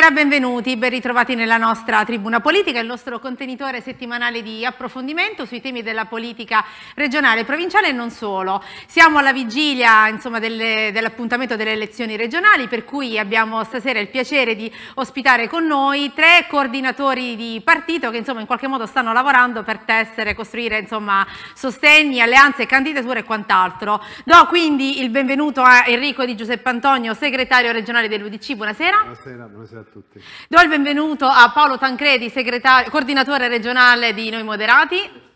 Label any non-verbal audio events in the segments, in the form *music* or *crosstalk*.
Buonasera, benvenuti, ben ritrovati nella nostra Tribuna Politica, il nostro contenitore settimanale di approfondimento sui temi della politica regionale, provinciale e non solo. Siamo alla vigilia dell'appuntamento dell delle elezioni regionali, per cui abbiamo stasera il piacere di ospitare con noi tre coordinatori di partito che insomma, in qualche modo stanno lavorando per tessere, costruire insomma, sostegni, alleanze, candidature e quant'altro. Do quindi il benvenuto a Enrico Di Giuseppe Antonio, segretario regionale dell'Udc. Buonasera. Buonasera. Buonasera tutti. Do il benvenuto a Paolo Tancredi, coordinatore regionale di Noi Moderati.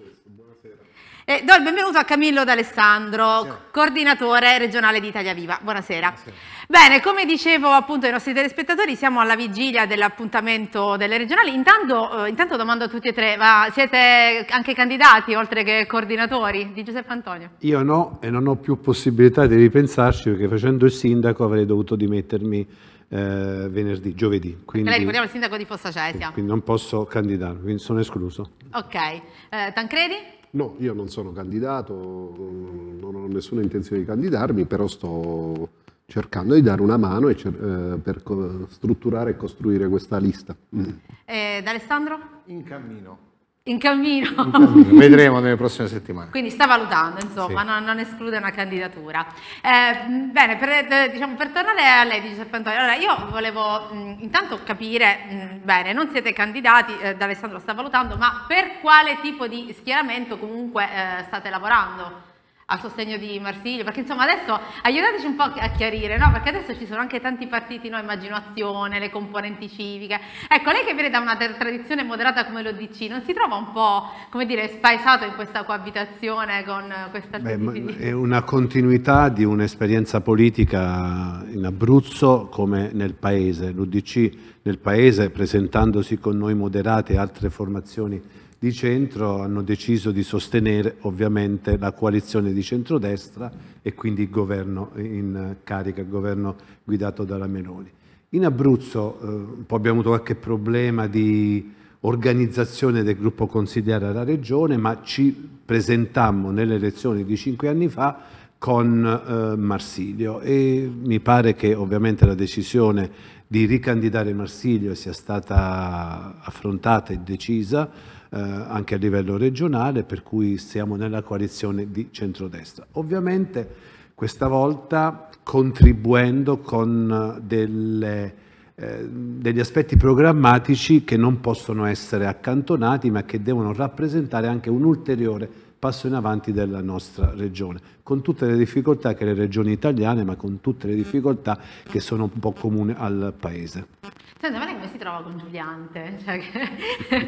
E do il benvenuto a Camillo D'Alessandro, coordinatore regionale di Italia Viva. Buonasera. Buonasera. Bene, come dicevo appunto ai nostri telespettatori, siamo alla vigilia dell'appuntamento delle regionali. Intanto, eh, intanto, domando a tutti e tre, ma siete anche candidati oltre che coordinatori di Giuseppe Antonio? Io no e non ho più possibilità di ripensarci perché facendo il sindaco avrei dovuto dimettermi eh, venerdì, giovedì. Quindi, lei ricordiamo il sindaco di Fossa Cesia. Quindi non posso candidarmi, sono escluso. Ok, eh, Tancredi? No, io non sono candidato, non ho nessuna intenzione di candidarmi, però sto cercando di dare una mano e, eh, per strutturare e costruire questa lista. Mm. D'Alessandro? In cammino. In cammino. In cammino. *laughs* Vedremo nelle prossime settimane. Quindi sta valutando, insomma, sì. non, non, esclude una candidatura. Eh, bene, per, eh, diciamo, per, tornare a lei, vice Serpentoni, allora io volevo mh, intanto capire, mh, bene, non siete candidati, eh, D'Alessandro sta valutando, ma per quale tipo di schieramento comunque eh, state lavorando? a sostegno di Marsiglio, perché insomma adesso aiutateci un po' a chiarire, no? perché adesso ci sono anche tanti partiti, no? immaginazione, le componenti civiche, ecco lei che viene da una tradizione moderata come l'ODC, non si trova un po' come dire spaesato in questa coabitazione con questa Beh, di... È una continuità di un'esperienza politica in Abruzzo come nel paese, l'UDC nel paese presentandosi con noi moderate e altre formazioni di centro hanno deciso di sostenere ovviamente la coalizione di centrodestra e quindi il governo in carica, il governo guidato dalla Meloni. In Abruzzo eh, poi abbiamo avuto qualche problema di organizzazione del gruppo consigliere alla regione, ma ci presentammo nelle elezioni di cinque anni fa con eh, Marsilio e mi pare che ovviamente la decisione di ricandidare Marsilio sia stata affrontata e decisa eh, anche a livello regionale, per cui siamo nella coalizione di centrodestra. Ovviamente questa volta contribuendo con eh, delle, eh, degli aspetti programmatici che non possono essere accantonati ma che devono rappresentare anche un ulteriore passo in avanti della nostra regione, con tutte le difficoltà che le regioni italiane, ma con tutte le difficoltà che sono un po' comuni al paese. Senta, lei come si trova con Giuliante, cioè che...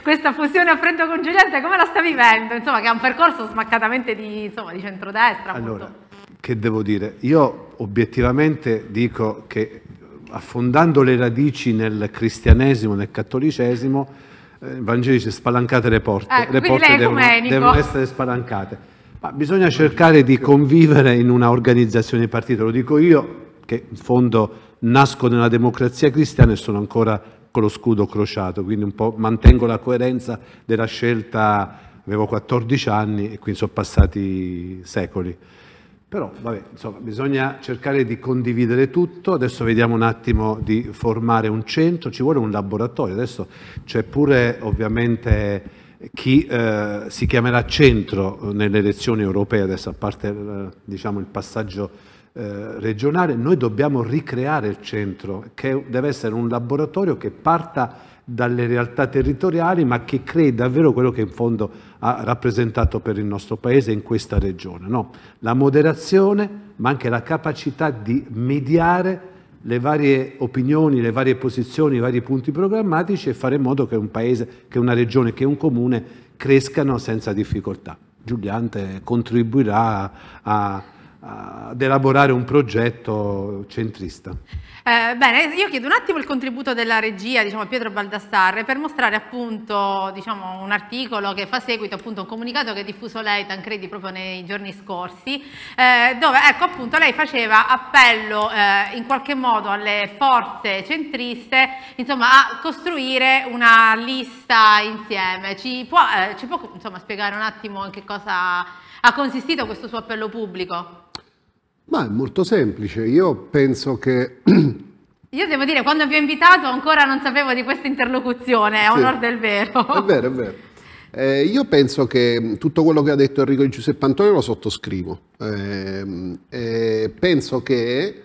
*laughs* questa fusione a freddo con Giuliante come la sta vivendo? Insomma, che è un percorso smaccatamente di, insomma, di centrodestra. Allora, appunto. che devo dire? Io obiettivamente dico che affondando le radici nel cristianesimo, nel cattolicesimo, eh, in Vangelo dice spalancate le porte, ecco, le porte devono, devono, essere spalancate. Ma bisogna cercare di convivere in una organizzazione di partito, lo dico io che in fondo nasco nella democrazia cristiana e sono ancora con lo scudo crociato, quindi un po' mantengo la coerenza della scelta, avevo 14 anni e quindi sono passati secoli. Però, vabbè, insomma, bisogna cercare di condividere tutto. Adesso vediamo un attimo di formare un centro. Ci vuole un laboratorio. Adesso c'è pure, ovviamente, chi eh, si chiamerà centro nelle elezioni europee, adesso a parte eh, diciamo, il passaggio eh, regionale, noi dobbiamo ricreare il centro, che deve essere un laboratorio che parta dalle realtà territoriali, ma che crei davvero quello che in fondo ha rappresentato per il nostro Paese in questa regione. No? La moderazione, ma anche la capacità di mediare le varie opinioni, le varie posizioni, i vari punti programmatici e fare in modo che un Paese, che una regione, che un comune crescano senza difficoltà. Giuliante contribuirà a, a, ad elaborare un progetto centrista. Eh, bene, io chiedo un attimo il contributo della regia, diciamo, Pietro Baldassarre, per mostrare appunto diciamo, un articolo che fa seguito appunto a un comunicato che ha diffuso lei, Tancredi, proprio nei giorni scorsi, eh, dove ecco appunto lei faceva appello eh, in qualche modo alle forze centriste insomma, a costruire una lista insieme. Ci può, eh, ci può insomma, spiegare un attimo in che cosa ha consistito questo suo appello pubblico? Ma è molto semplice, io penso che... *clears throat* Io devo dire, quando vi ho invitato ancora non sapevo di questa interlocuzione, è sì. onor del vero. È vero, è vero. Eh, io penso che mm, tutto quello che ha detto Enrico Di Giuseppe Antonio lo sottoscrivo. Eh, eh, penso che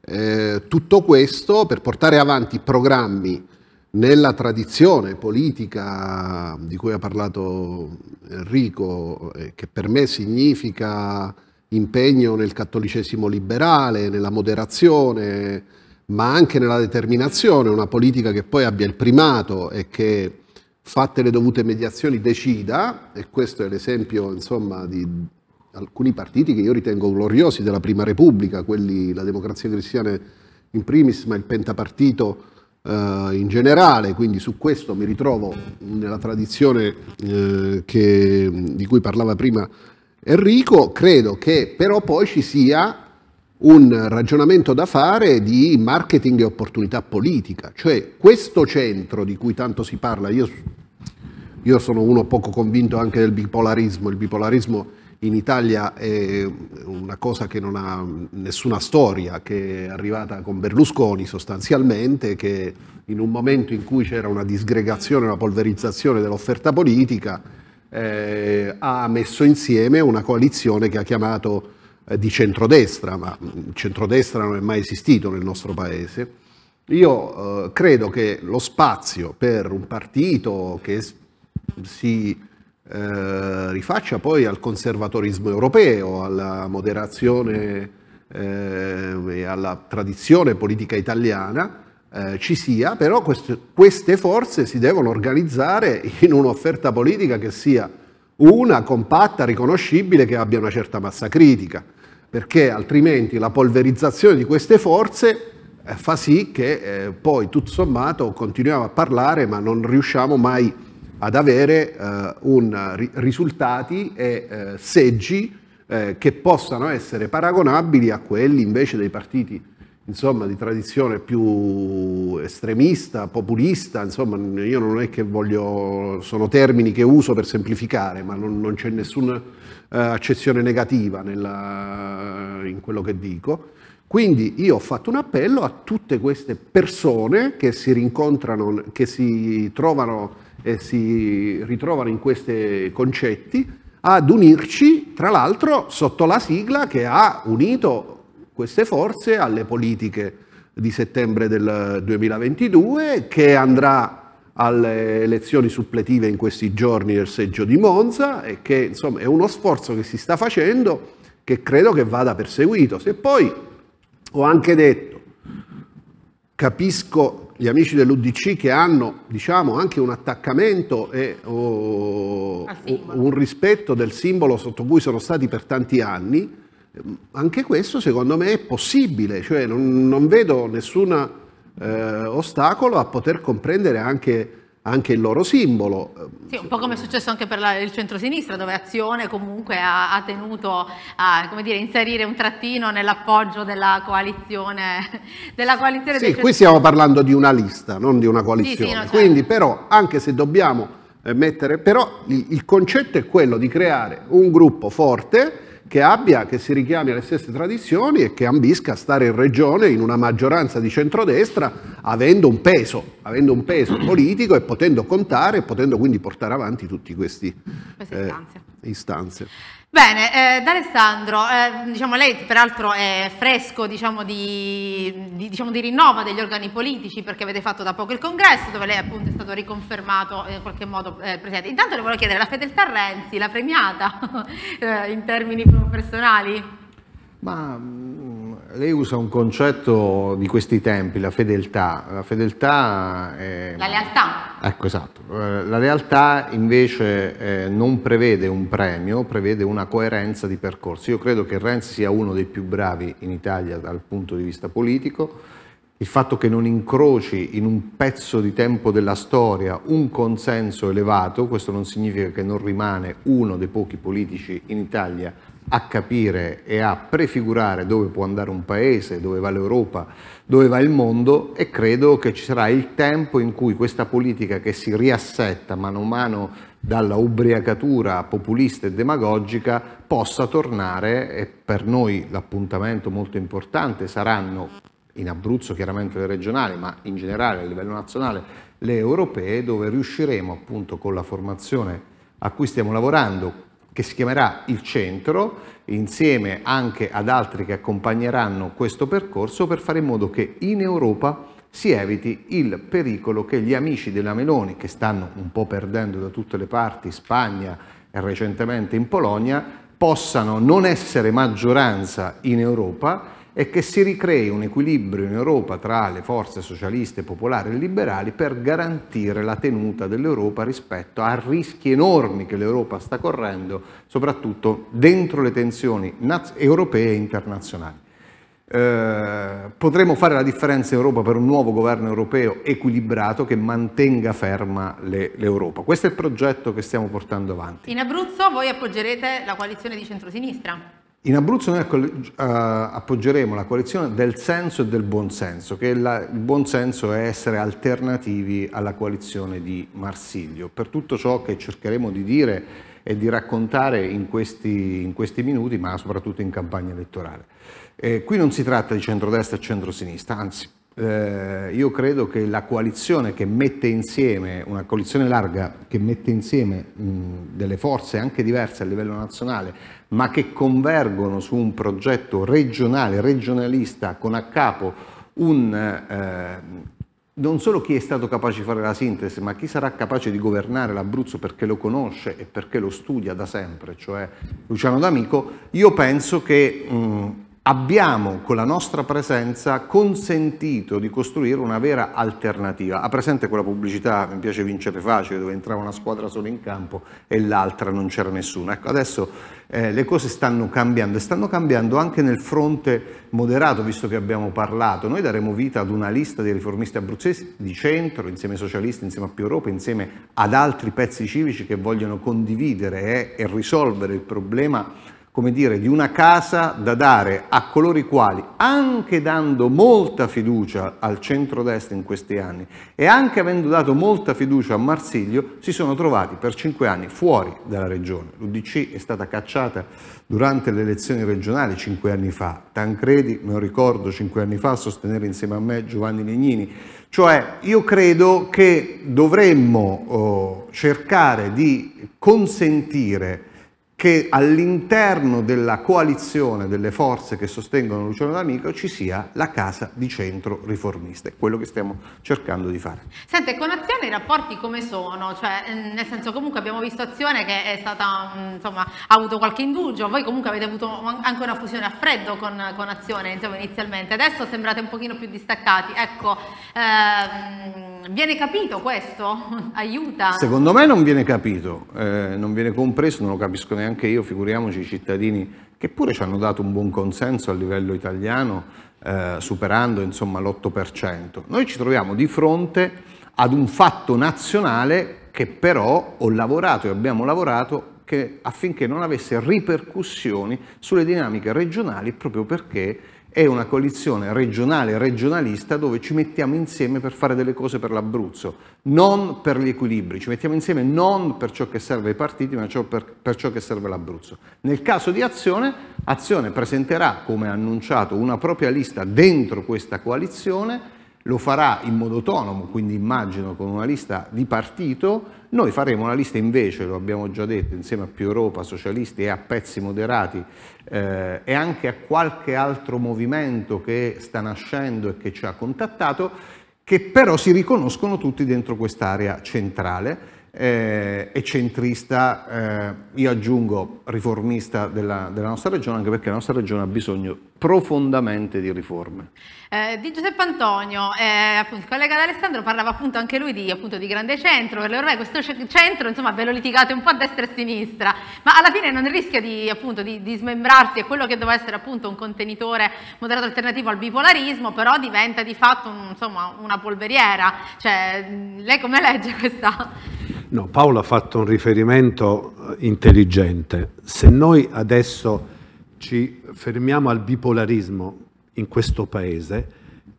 eh, tutto questo per portare avanti programmi nella tradizione politica di cui ha parlato Enrico, eh, che per me significa impegno nel cattolicesimo liberale, nella moderazione, ma anche nella determinazione, una politica che poi abbia il primato e che fatte le dovute mediazioni decida, e questo è l'esempio insomma, di alcuni partiti che io ritengo gloriosi della Prima Repubblica, quelli la Democrazia Cristiana in primis, ma il pentapartito eh, in generale, quindi su questo mi ritrovo nella tradizione eh, che, di cui parlava prima Enrico, credo che però poi ci sia un ragionamento da fare di marketing e opportunità politica, cioè questo centro di cui tanto si parla, io, io sono uno poco convinto anche del bipolarismo, il bipolarismo in Italia è una cosa che non ha nessuna storia, che è arrivata con Berlusconi sostanzialmente, che in un momento in cui c'era una disgregazione, una polverizzazione dell'offerta politica, eh, ha messo insieme una coalizione che ha chiamato eh, di centrodestra, ma mm, centrodestra non è mai esistito nel nostro paese. Io eh, credo che lo spazio per un partito che si eh, rifaccia poi al conservatorismo europeo, alla moderazione eh, e alla tradizione politica italiana, eh, ci sia, però queste, queste forze si devono organizzare in un'offerta politica che sia una, compatta, riconoscibile, che abbia una certa massa critica, perché altrimenti la polverizzazione di queste forze eh, fa sì che eh, poi tutto sommato continuiamo a parlare ma non riusciamo mai ad avere eh, un, risultati e eh, seggi eh, che possano essere paragonabili a quelli invece dei partiti insomma, di tradizione più estremista, populista, insomma, io non è che voglio, sono termini che uso per semplificare, ma non, non c'è nessuna uh, accezione negativa nella, in quello che dico. Quindi io ho fatto un appello a tutte queste persone che si rincontrano, che si trovano e si ritrovano in questi concetti, ad unirci, tra l'altro sotto la sigla che ha unito queste forze alle politiche di settembre del 2022 che andrà alle elezioni suppletive in questi giorni del seggio di Monza e che insomma è uno sforzo che si sta facendo che credo che vada perseguito. Se poi ho anche detto, capisco gli amici dell'UDC che hanno diciamo, anche un attaccamento e oh, un rispetto del simbolo sotto cui sono stati per tanti anni, Ehm, anche questo secondo me è possibile, cioè non, non vedo nessun eh, ostacolo a poter comprendere anche anche il loro simbolo. Sì, un po' come è successo anche per la, il centro-sinistra, dove Azione comunque ha, ha tenuto a dire, inserire un trattino nell'appoggio della coalizione. Della coalizione sì, qui stiamo parlando di una lista, non di una coalizione. Sì, sì, no, certo. Quindi certo. però, anche se dobbiamo eh, mettere... Però il, il concetto è quello di creare un gruppo forte che abbia, che si richiami alle stesse tradizioni e che ambisca a stare in regione in una maggioranza di centrodestra avendo un peso, avendo un peso *clears throat* politico e potendo contare e potendo quindi portare avanti tutte queste eh, istanze. Bene, eh, D'Alessandro, eh, diciamo, lei peraltro è fresco diciamo, di, di, diciamo, di, rinnova degli organi politici perché avete fatto da poco il congresso dove lei appunto è stato riconfermato in qualche modo eh, presidente. Intanto le volevo chiedere, la fedeltà Renzi la premiata *laughs* eh, in termini personali? Ma mm, lei usa un concetto di questi tempi, la fedeltà. La fedeltà è... La lealtà. Ecco, esatto. Eh, la lealtà invece eh, non prevede un premio, prevede una coerenza di percorso. Io credo che Renzi sia uno dei più bravi in Italia dal punto di vista politico. Il fatto che non incroci in un pezzo di tempo della storia un consenso elevato, questo non significa che non rimane uno dei pochi politici in Italia a capire e a prefigurare dove può andare un paese, dove va l'Europa, dove va il mondo e credo che ci sarà il tempo in cui questa politica che si riassetta mano a mano dalla ubriacatura populista e demagogica possa tornare e per noi l'appuntamento molto importante saranno in Abruzzo chiaramente le regionali, ma in generale a livello nazionale le europee, dove riusciremo appunto con la formazione a cui stiamo lavorando, che si chiamerà Il Centro, insieme anche ad altri che accompagneranno questo percorso per fare in modo che in Europa si eviti il pericolo che gli amici della Meloni, che stanno un po' perdendo da tutte le parti, Spagna e recentemente in Polonia, possano non essere maggioranza in Europa e che si ricrei un equilibrio in Europa tra le forze socialiste, popolari e liberali per garantire la tenuta dell'Europa rispetto a rischi enormi che l'Europa sta correndo, soprattutto dentro le tensioni europee e internazionali. Eh, potremo fare la differenza in Europa per un nuovo governo europeo equilibrato che mantenga ferma le, l'Europa. Questo è il progetto che stiamo portando avanti. In Abruzzo voi appoggerete la coalizione di centrosinistra? In Abruzzo noi eh, appoggeremo la coalizione del senso e del buonsenso, che la, il buonsenso è essere alternativi alla coalizione di Marsiglio. Per tutto ciò che cercheremo di dire e di raccontare in questi, in questi minuti, ma soprattutto in campagna elettorale. Eh, qui non si tratta di centrodestra e centrosinistra, anzi eh, io credo che la coalizione che mette insieme, una coalizione larga che mette insieme mh, delle forze anche diverse a livello nazionale, ma che convergono su un progetto regionale, regionalista, con a capo un, eh, non solo chi è stato capace di fare la sintesi, ma chi sarà capace di governare l'Abruzzo perché lo conosce e perché lo studia da sempre, cioè Luciano D'Amico, io penso che... Mh, abbiamo con la nostra presenza consentito di costruire una vera alternativa. Ha presente quella pubblicità, mi piace vincere facile, dove entrava una squadra solo in campo e l'altra non c'era nessuno. Ecco, adesso eh, le cose stanno cambiando e stanno cambiando anche nel fronte moderato, visto che abbiamo parlato. Noi daremo vita ad una lista dei riformisti abruzzesi di centro, insieme ai socialisti, insieme a più Europa, insieme ad altri pezzi civici che vogliono condividere eh, e risolvere il problema come dire, di una casa da dare a coloro i quali, anche dando molta fiducia al centrodestra in questi anni e anche avendo dato molta fiducia a Marsiglio, si sono trovati per cinque anni fuori dalla regione. L'UDC è stata cacciata durante le elezioni regionali cinque anni fa. Tancredi, me lo ricordo, cinque anni fa, a sostenere insieme a me Giovanni Legnini. Cioè, io credo che dovremmo oh, cercare di consentire che all'interno della coalizione delle forze che sostengono Luciano D'Amico ci sia la casa di centro riformista, è quello che stiamo cercando di fare. Sente, con Azione i rapporti come sono? Cioè, mm, nel senso comunque abbiamo visto Azione che è stata, mm, insomma, ha avuto qualche indugio, voi comunque avete avuto anche una fusione a freddo con, con Azione insomma, inizialmente, adesso sembrate un pochino più distaccati, ecco, ehm, viene capito questo? *laughs* Aiuta? Secondo me non viene capito, eh, non viene compreso, non lo capisco neanche neanche io, figuriamoci i cittadini che pure ci hanno dato un buon consenso a livello italiano, eh, superando l'8%. Noi ci troviamo di fronte ad un fatto nazionale che però ho lavorato e abbiamo lavorato che, affinché non avesse ripercussioni sulle dinamiche regionali proprio perché è una coalizione regionale, regionalista, dove ci mettiamo insieme per fare delle cose per l'Abruzzo, non per gli equilibri, ci mettiamo insieme non per ciò che serve ai partiti, ma per, ciò che serve all'Abruzzo. Nel caso di Azione, Azione presenterà, come annunciato, una propria lista dentro questa coalizione lo farà in modo autonomo, quindi immagino con una lista di partito, noi faremo una lista invece, lo abbiamo già detto, insieme a Più Europa, Socialisti e a Pezzi Moderati eh, e anche a qualche altro movimento che sta nascendo e che ci ha contattato, che però si riconoscono tutti dentro quest'area centrale eh, e centrista, eh, io aggiungo riformista della, della nostra regione, anche perché la nostra regione ha bisogno profondamente di riforme. Eh, di Giuseppe Antonio, eh, appunto, il collega D'Alessandro parlava appunto anche lui di, appunto, di grande centro, perché ormai questo centro insomma, ve lo litigate un po' a destra e a sinistra, ma alla fine non rischia di, appunto, di, di smembrarsi e quello che doveva essere appunto un contenitore moderato alternativo al bipolarismo, però diventa di fatto un, insomma, una polveriera. Cioè, lei come legge questa? No, Paolo ha fatto un riferimento eh, intelligente. Se noi adesso ci fermiamo al bipolarismo in questo paese,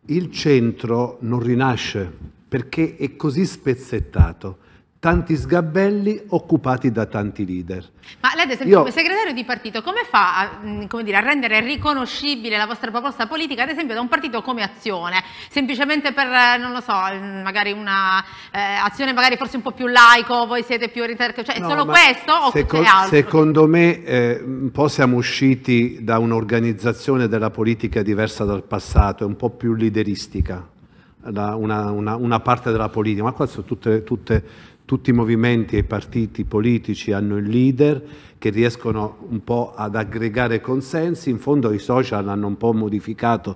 il centro non rinasce perché è così spezzettato tanti sgabelli occupati da tanti leader. Ma lei ad esempio Io... come segretario di partito come fa a, mm, come dire, a, rendere riconoscibile la vostra proposta politica ad esempio da un partito come Azione? Semplicemente per, eh, non lo so, mm, magari una eh, azione magari forse un po' più laico, voi siete più orientati, cioè no, è solo questo o seco- altro? Secondo me eh, un po' siamo usciti da un'organizzazione della politica diversa dal passato, è un po' più lideristica. La, una, una, una, parte della politica, ma qua sono tutte, tutte tutti i movimenti e i partiti politici hanno il leader che riescono un po' ad aggregare consensi, in fondo i social hanno un po' modificato,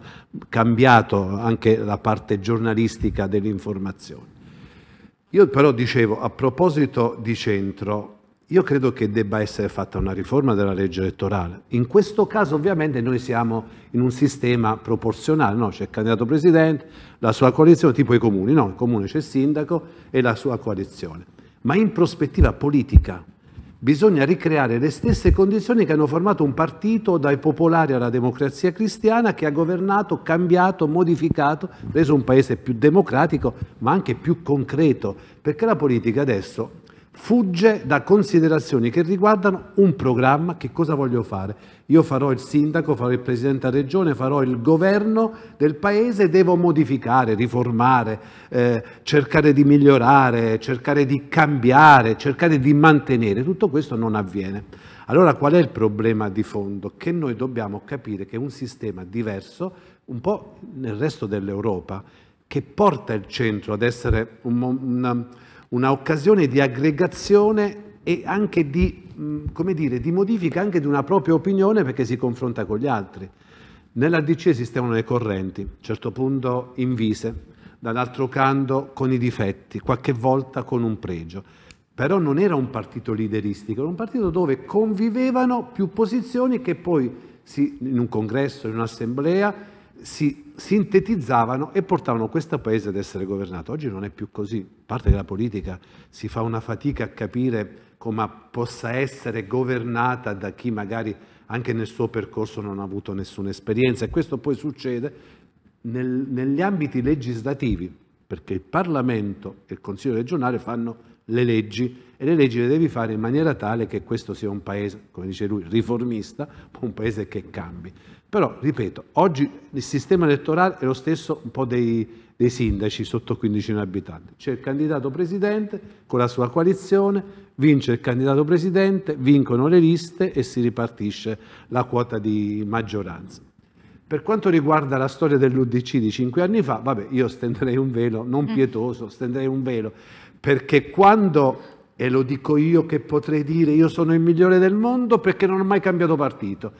cambiato anche la parte giornalistica dell'informazione. Io però dicevo, a proposito di centro, io credo che debba essere fatta una riforma della legge elettorale. In questo caso ovviamente noi siamo in un sistema proporzionale, no? c'è il candidato presidente, la sua coalizione, tipo i comuni, no? il comune c'è il sindaco e la sua coalizione. Ma in prospettiva politica bisogna ricreare le stesse condizioni che hanno formato un partito dai popolari alla democrazia cristiana che ha governato, cambiato, modificato, reso un paese più democratico ma anche più concreto, perché la politica adesso fugge da considerazioni che riguardano un programma, che cosa voglio fare. Io farò il sindaco, farò il presidente della regione, farò il governo del paese, devo modificare, riformare, eh, cercare di migliorare, cercare di cambiare, cercare di mantenere. Tutto questo non avviene. Allora qual è il problema di fondo? Che noi dobbiamo capire che un sistema diverso, un po' nel resto dell'Europa, che porta il centro ad essere un... un una occasione di aggregazione e anche di, mm, come dire, di modifica anche di una propria opinione perché si confronta con gli altri. Nella DC esistevano le correnti, a un certo punto invise, dall'altro canto con i difetti, qualche volta con un pregio. Però non era un partito lideristico, era un partito dove convivevano più posizioni che poi si, in un congresso, in un'assemblea, si sintetizzavano e portavano questo paese ad essere governato. Oggi non è più così, a parte che la politica si fa una fatica a capire come possa essere governata da chi magari anche nel suo percorso non ha avuto nessuna esperienza e questo poi succede nel, negli ambiti legislativi, perché il Parlamento e il Consiglio regionale fanno le leggi e le leggi le devi fare in maniera tale che questo sia un paese, come dice lui, riformista, un paese che cambi. Però, ripeto, oggi il sistema elettorale è lo stesso un po' dei, dei sindaci sotto 15.000 abitanti. C'è il candidato presidente con la sua coalizione, vince il candidato presidente, vincono le liste e si ripartisce la quota di maggioranza. Per quanto riguarda la storia dell'UDC di cinque anni fa, vabbè, io stenderei un velo, non mm. pietoso, stenderei un velo, perché quando, e lo dico io che potrei dire, io sono il migliore del mondo perché non ho mai cambiato partito,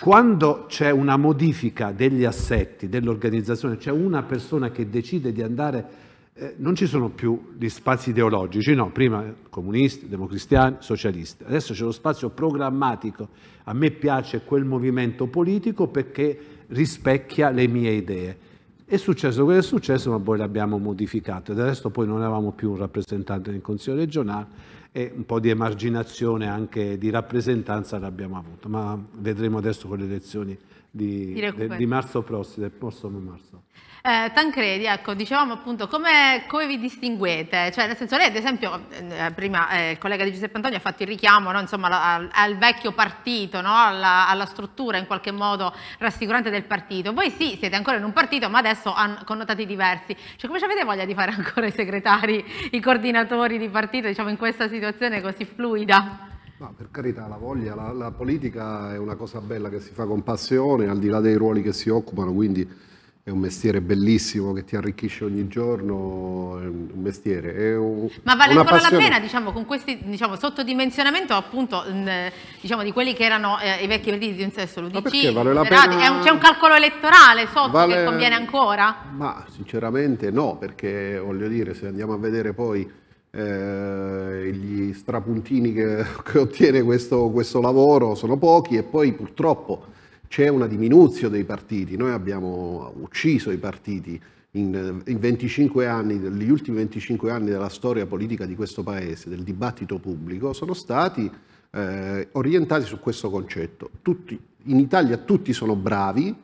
quando c'è una modifica degli assetti, dell'organizzazione, c'è una persona che decide di andare, eh, non ci sono più gli spazi ideologici, no, prima comunisti, democristiani, socialisti, adesso c'è lo spazio programmatico, a me piace quel movimento politico perché rispecchia le mie idee. È successo quello che è successo, ma poi l'abbiamo modificato. Del resto poi non eravamo più un rappresentante nel Consiglio regionale e un po' di emarginazione anche di rappresentanza l'abbiamo avuto, ma vedremo adesso con le elezioni di, di, di marzo prossimo, del prossimo marzo. Eh, Tancredi, ecco, dicevamo appunto come, come, vi distinguete? Cioè, nel senso, lei ad esempio, eh, prima eh, il collega di Giuseppe Antonio ha fatto il richiamo no, insomma, al, al, vecchio partito, no, alla, alla, struttura in qualche modo rassicurante del partito. Voi sì, siete ancora in un partito, ma adesso hanno connotati diversi. Cioè, come avete voglia di fare ancora i segretari, i coordinatori di partito, diciamo, in questa situazione così fluida? No, per carità, la voglia, la, la politica è una cosa bella che si fa con passione, al di là dei ruoli che si occupano, quindi è un mestiere bellissimo che ti arricchisce ogni giorno, è un mestiere. È un, Ma vale ancora passione. la pena, diciamo, con questo diciamo, sottodimensionamento appunto mh, diciamo, di quelli che erano eh, i vecchi partiti di un sesso, l'UDC, vale pena... c'è un calcolo elettorale sotto vale... che conviene ancora? Ma sinceramente no, perché voglio dire, se andiamo a vedere poi eh, gli strapuntini che, *laughs* che ottiene questo, questo lavoro sono pochi e poi purtroppo c'è una diminuzione dei partiti, noi abbiamo ucciso i partiti in, in anni, negli ultimi 25 anni della storia politica di questo Paese, del dibattito pubblico, sono stati eh, orientati su questo concetto. Tutti, in Italia tutti sono bravi,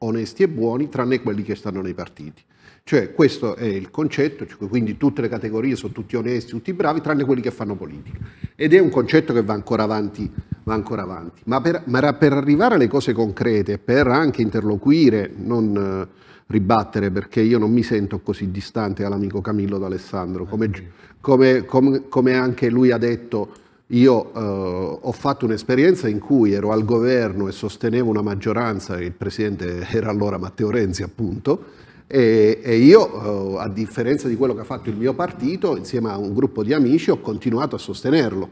onesti e buoni, tranne quelli che stanno nei partiti. Cioè questo è il concetto, cioè, quindi tutte le categorie sono tutti onesti, tutti bravi, tranne quelli che fanno politica. Ed è un concetto che va ancora avanti. Va ancora avanti. Ma, per, ma, per, arrivare alle cose concrete, per anche interloquire, non eh, ribattere, perché io non mi sento così distante all'amico Camillo D'Alessandro, come, come, come, come anche lui ha detto io eh, ho fatto un'esperienza in cui ero al governo e sostenevo una maggioranza, il presidente era allora Matteo Renzi appunto, e, e io, eh, a differenza di quello che ha fatto il mio partito, insieme a un gruppo di amici, ho continuato a sostenerlo.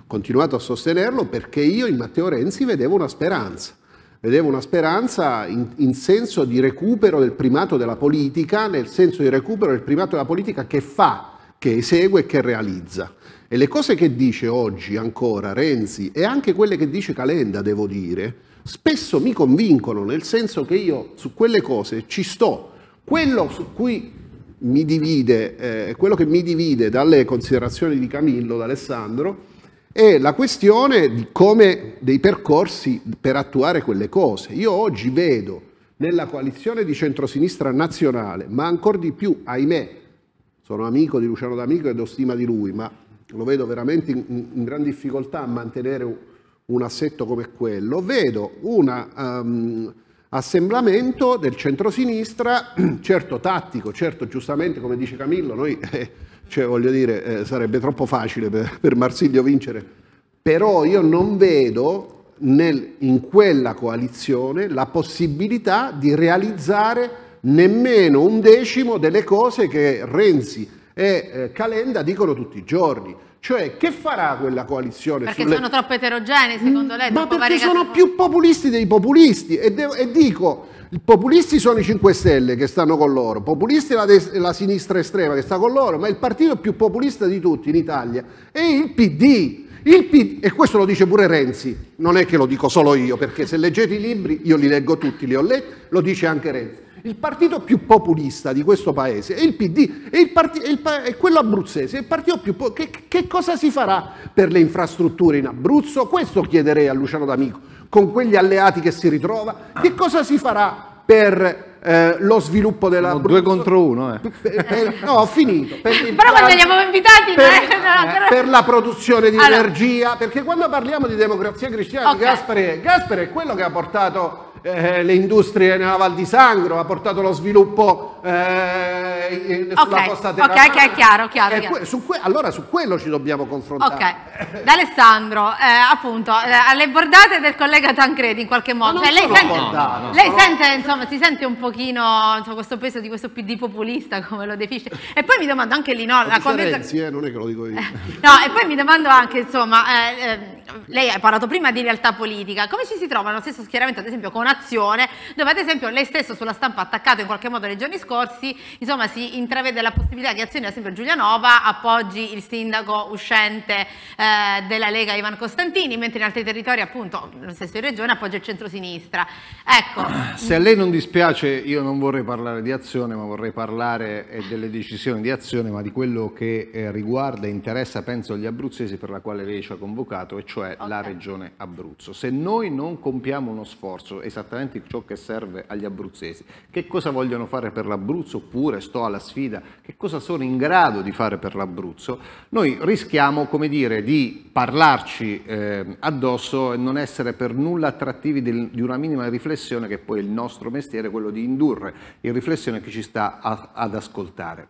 Ho continuato a sostenerlo perché io in Matteo Renzi vedevo una speranza. Vedevo una speranza in, in senso di recupero del primato della politica, nel senso di recupero del primato della politica che fa, che esegue e che realizza. E le cose che dice oggi ancora Renzi e anche quelle che dice Calenda, devo dire, spesso mi convincono, nel senso che io su quelle cose ci sto. Quello su cui mi divide, eh, quello che mi divide dalle considerazioni di Camillo, d'Alessandro, è la questione di come dei percorsi per attuare quelle cose. Io oggi vedo nella coalizione di centrosinistra nazionale, ma ancor di più, ahimè, sono amico di Luciano D'Amico ed ho stima di lui, ma lo vedo veramente in, in gran difficoltà a mantenere un, un, assetto come quello, vedo un um, ehm, assemblamento del centrosinistra, *clears throat* certo tattico, certo giustamente come dice Camillo, noi, *laughs* eh, cioè, voglio dire, eh, sarebbe troppo facile per, per Marsiglio vincere, però io non vedo nel, in quella coalizione la possibilità di realizzare nemmeno un decimo delle cose che Renzi e eh, Calenda dicono tutti i giorni. Cioè, che farà quella coalizione? Perché sulle... sono troppo eterogenei, secondo lei? Ma perché sono più populisti dei populisti. E, devo, e dico, i populisti sono i 5 Stelle che stanno con loro, populisti è la, la, sinistra estrema che sta con loro, ma il partito più populista di tutti in Italia è il PD. Il PD, e questo lo dice pure Renzi, non è che lo dico solo io, perché se leggete i libri, io li leggo tutti, li ho letti, lo dice anche Renzi. Il partito più populista di questo paese è il PD, è, il parti, è, il, è quello abruzzese, è il partito più che, che cosa si farà per le infrastrutture in Abruzzo? Questo chiederei a Luciano D'Amico, con quegli alleati che si ritrova, che cosa si farà per eh, lo sviluppo della Sono due contro uno eh. per, eh, per, eh, no ho finito per, però quando li abbiamo invitati per, eh, no, per la produzione di allora. energia perché quando parliamo di democrazia cristiana okay. Gaspare, Gaspare è quello che ha portato eh, le industrie nella Val di Sangro, ha portato lo sviluppo eh, sulla okay. costa terrana. Ok, è chiaro, chiaro. Eh, chiaro. Su allora su quello ci dobbiamo confrontare. Ok, D'Alessandro, eh, appunto, eh, alle bordate del collega Tancredi in qualche modo, cioè, lei, sente, bordate, no, lei no. sente, insomma, si sente un pochino insomma, questo peso di questo PD populista, come lo definisce, e poi mi domando anche lì, no, la convenza... Renzi, eh, non è che lo dico io. *laughs* no, e poi mi domando anche, insomma, ehm, lei ha parlato prima di realtà politica, come ci si trova nello stesso schieramento ad esempio con Azione, dove ad esempio lei stesso sulla stampa ha attaccato in qualche modo nei giorni scorsi, insomma si intravede la possibilità che Azione, ad esempio Giulianova, appoggi il sindaco uscente eh, della Lega Ivan Costantini, mentre in altri territori appunto, nello stesso in regione, appoggia il centrosinistra. Ecco. *clears throat* Se a lei non dispiace io non vorrei parlare di Azione, ma vorrei parlare eh, delle decisioni di Azione, ma di quello che eh, riguarda e interessa penso gli abruzzesi per la quale lei ci ha convocato, e cioè cioè okay. la regione Abruzzo. Se noi non compiamo uno sforzo, esattamente ciò che serve agli abruzzesi, che cosa vogliono fare per l'Abruzzo, oppure sto alla sfida, che cosa sono in grado di fare per l'Abruzzo, noi rischiamo, come dire, di parlarci eh, addosso e non essere per nulla attrattivi del, di una minima riflessione che poi è il nostro mestiere, quello di indurre in riflessione chi ci sta a, ad ascoltare.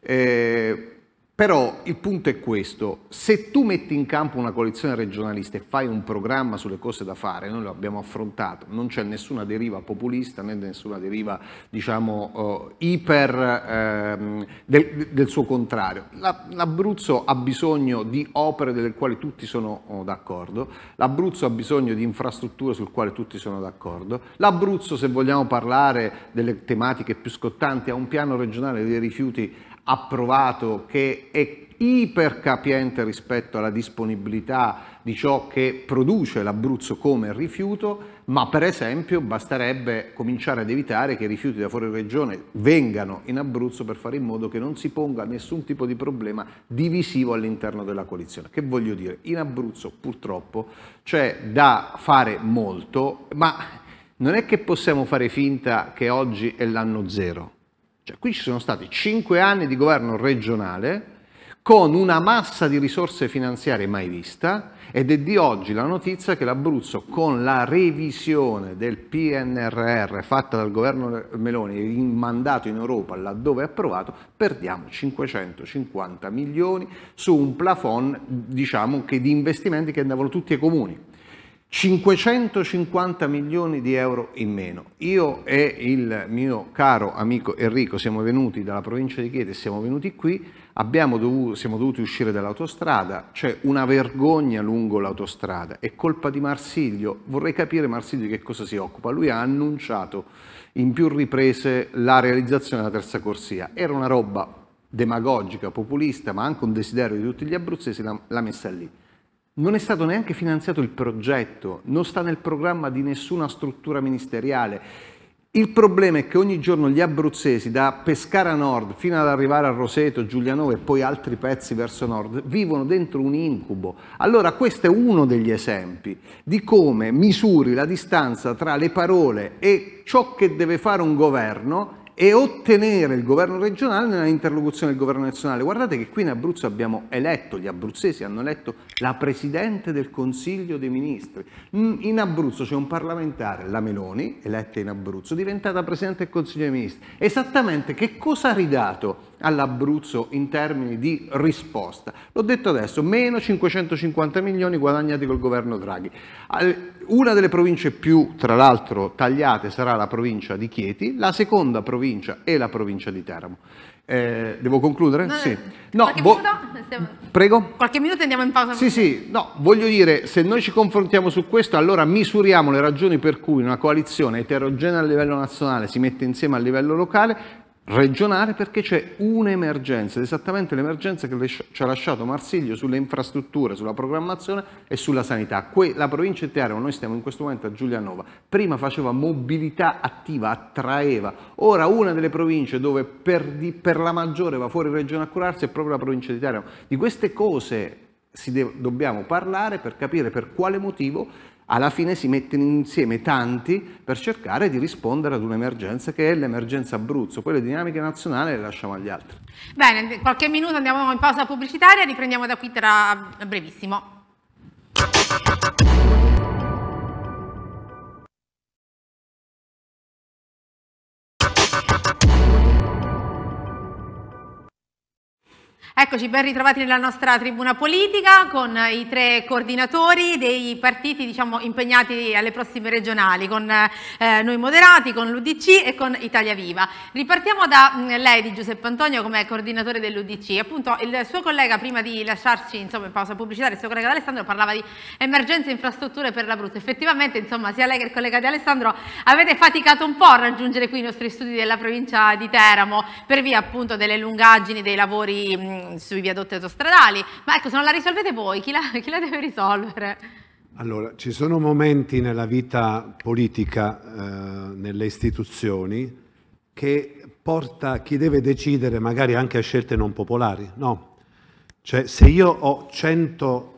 Eh, però il punto è questo, se tu metti in campo una coalizione regionalista e fai un programma sulle cose da fare, noi lo abbiamo affrontato, non c'è nessuna deriva populista né nessuna deriva diciamo eh, iper eh, del, del, suo contrario. L'Abruzzo ha bisogno di opere delle quali tutti sono oh, d'accordo, l'Abruzzo ha bisogno di infrastrutture sul quale tutti sono d'accordo, l'Abruzzo se vogliamo parlare delle tematiche più scottanti ha un piano regionale dei rifiuti approvato che è ipercapiente rispetto alla disponibilità di ciò che produce l'Abruzzo come rifiuto, ma per esempio basterebbe cominciare ad evitare che i rifiuti da fuori regione vengano in Abruzzo per fare in modo che non si ponga nessun tipo di problema divisivo all'interno della coalizione. Che voglio dire? In Abruzzo purtroppo c'è da fare molto, ma non è che possiamo fare finta che oggi è l'anno zero cioè, qui ci sono stati cinque anni di governo regionale con una massa di risorse finanziarie mai vista ed è di oggi la notizia che l'Abruzzo con la revisione del PNRR fatta dal governo Meloni in mandato in Europa laddove è approvato perdiamo 550 milioni su un plafond diciamo che di investimenti che andavano tutti ai comuni 550 milioni di euro in meno. Io e il mio caro amico Enrico siamo venuti dalla provincia di Chieti, siamo venuti qui, dovuto, siamo dovuti uscire dall'autostrada, c'è una vergogna lungo l'autostrada, è colpa di Marsiglio, vorrei capire Marsiglio di che cosa si occupa, lui ha annunciato in più riprese la realizzazione della terza corsia, era una roba demagogica, populista, ma anche un desiderio di tutti gli abruzzesi, l'ha messa lì. Non è stato neanche finanziato il progetto, non sta nel programma di nessuna struttura ministeriale. Il problema è che ogni giorno gli abruzzesi, da Pescara Nord fino ad arrivare a Roseto, Giulianova e poi altri pezzi verso nord, vivono dentro un incubo. Allora questo è uno degli esempi di come misuri la distanza tra le parole e ciò che deve fare un governo e ottenere il governo regionale nella interlocuzione del governo nazionale. Guardate che qui in Abruzzo abbiamo eletto, gli abruzzesi hanno eletto la Presidente del Consiglio dei Ministri. Mm, in Abruzzo c'è un parlamentare, la Meloni, eletta in Abruzzo, diventata Presidente del Consiglio dei Ministri. Esattamente che cosa ha ridato all'Abruzzo in termini di risposta. L'ho detto adesso, meno 550 milioni guadagnati col governo Draghi. Una delle province più, tra l'altro, tagliate sarà la provincia di Chieti, la seconda provincia è la provincia di Teramo. Eh, devo concludere? No, sì. No, qualche minuto? Prego? Qualche minuto andiamo in pausa. Sì, sì, no, voglio dire, se noi ci confrontiamo su questo, allora misuriamo le ragioni per cui una coalizione eterogenea a livello nazionale si mette insieme a livello locale regionale perché c'è un'emergenza, esattamente l'emergenza che ci ha lasciato Marsiglio sulle infrastrutture, sulla programmazione e sulla sanità. Que- la provincia di Teramo, noi stiamo in questo momento a Giulianova, prima faceva mobilità attiva, attraeva, ora una delle province dove per, di, per la maggiore va fuori regione a curarsi è proprio la provincia di Teramo. Di queste cose de- dobbiamo parlare per capire per quale motivo alla fine si mettono insieme tanti per cercare di rispondere ad un'emergenza che è l'emergenza Abruzzo, quelle dinamiche nazionali le lasciamo agli altri. Bene, qualche minuto andiamo in pausa pubblicitaria, riprendiamo da qui tra brevissimo. Eccoci, ben ritrovati nella nostra tribuna politica con i tre coordinatori dei partiti diciamo, impegnati alle prossime regionali, con eh, noi moderati, con l'Udc e con Italia Viva. Ripartiamo da mh, mm, lei di Giuseppe Antonio come coordinatore dell'Udc. Appunto il suo collega prima di lasciarci insomma, in pausa pubblicitaria, il suo collega D'Alessandro parlava di emergenze infrastrutture per l'Abruzzo. Effettivamente insomma, sia lei che il collega D'Alessandro avete faticato un po' a raggiungere qui i nostri studi della provincia di Teramo per via appunto delle lungaggini dei lavori mh, mm, sui viadotti autostradali, ma ecco, se non la risolvete voi, chi la, chi la deve risolvere? Allora, ci sono momenti nella vita politica, eh, nelle istituzioni, che porta chi deve decidere magari anche a scelte non popolari, no? Cioè, se io ho 100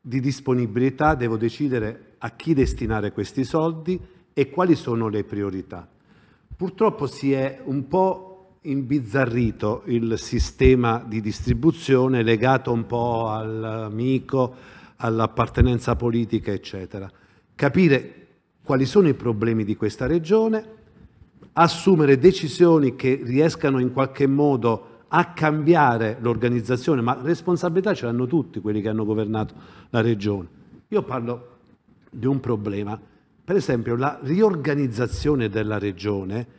di disponibilità, devo decidere a chi destinare questi soldi e quali sono le priorità. Purtroppo si è un po' imbizzarrito il sistema di distribuzione legato un po' all'amico, all'appartenenza politica, eccetera. Capire quali sono i problemi di questa regione, assumere decisioni che riescano in qualche modo a cambiare l'organizzazione, ma responsabilità ce l'hanno tutti quelli che hanno governato la regione. Io parlo di un problema, per esempio la riorganizzazione della regione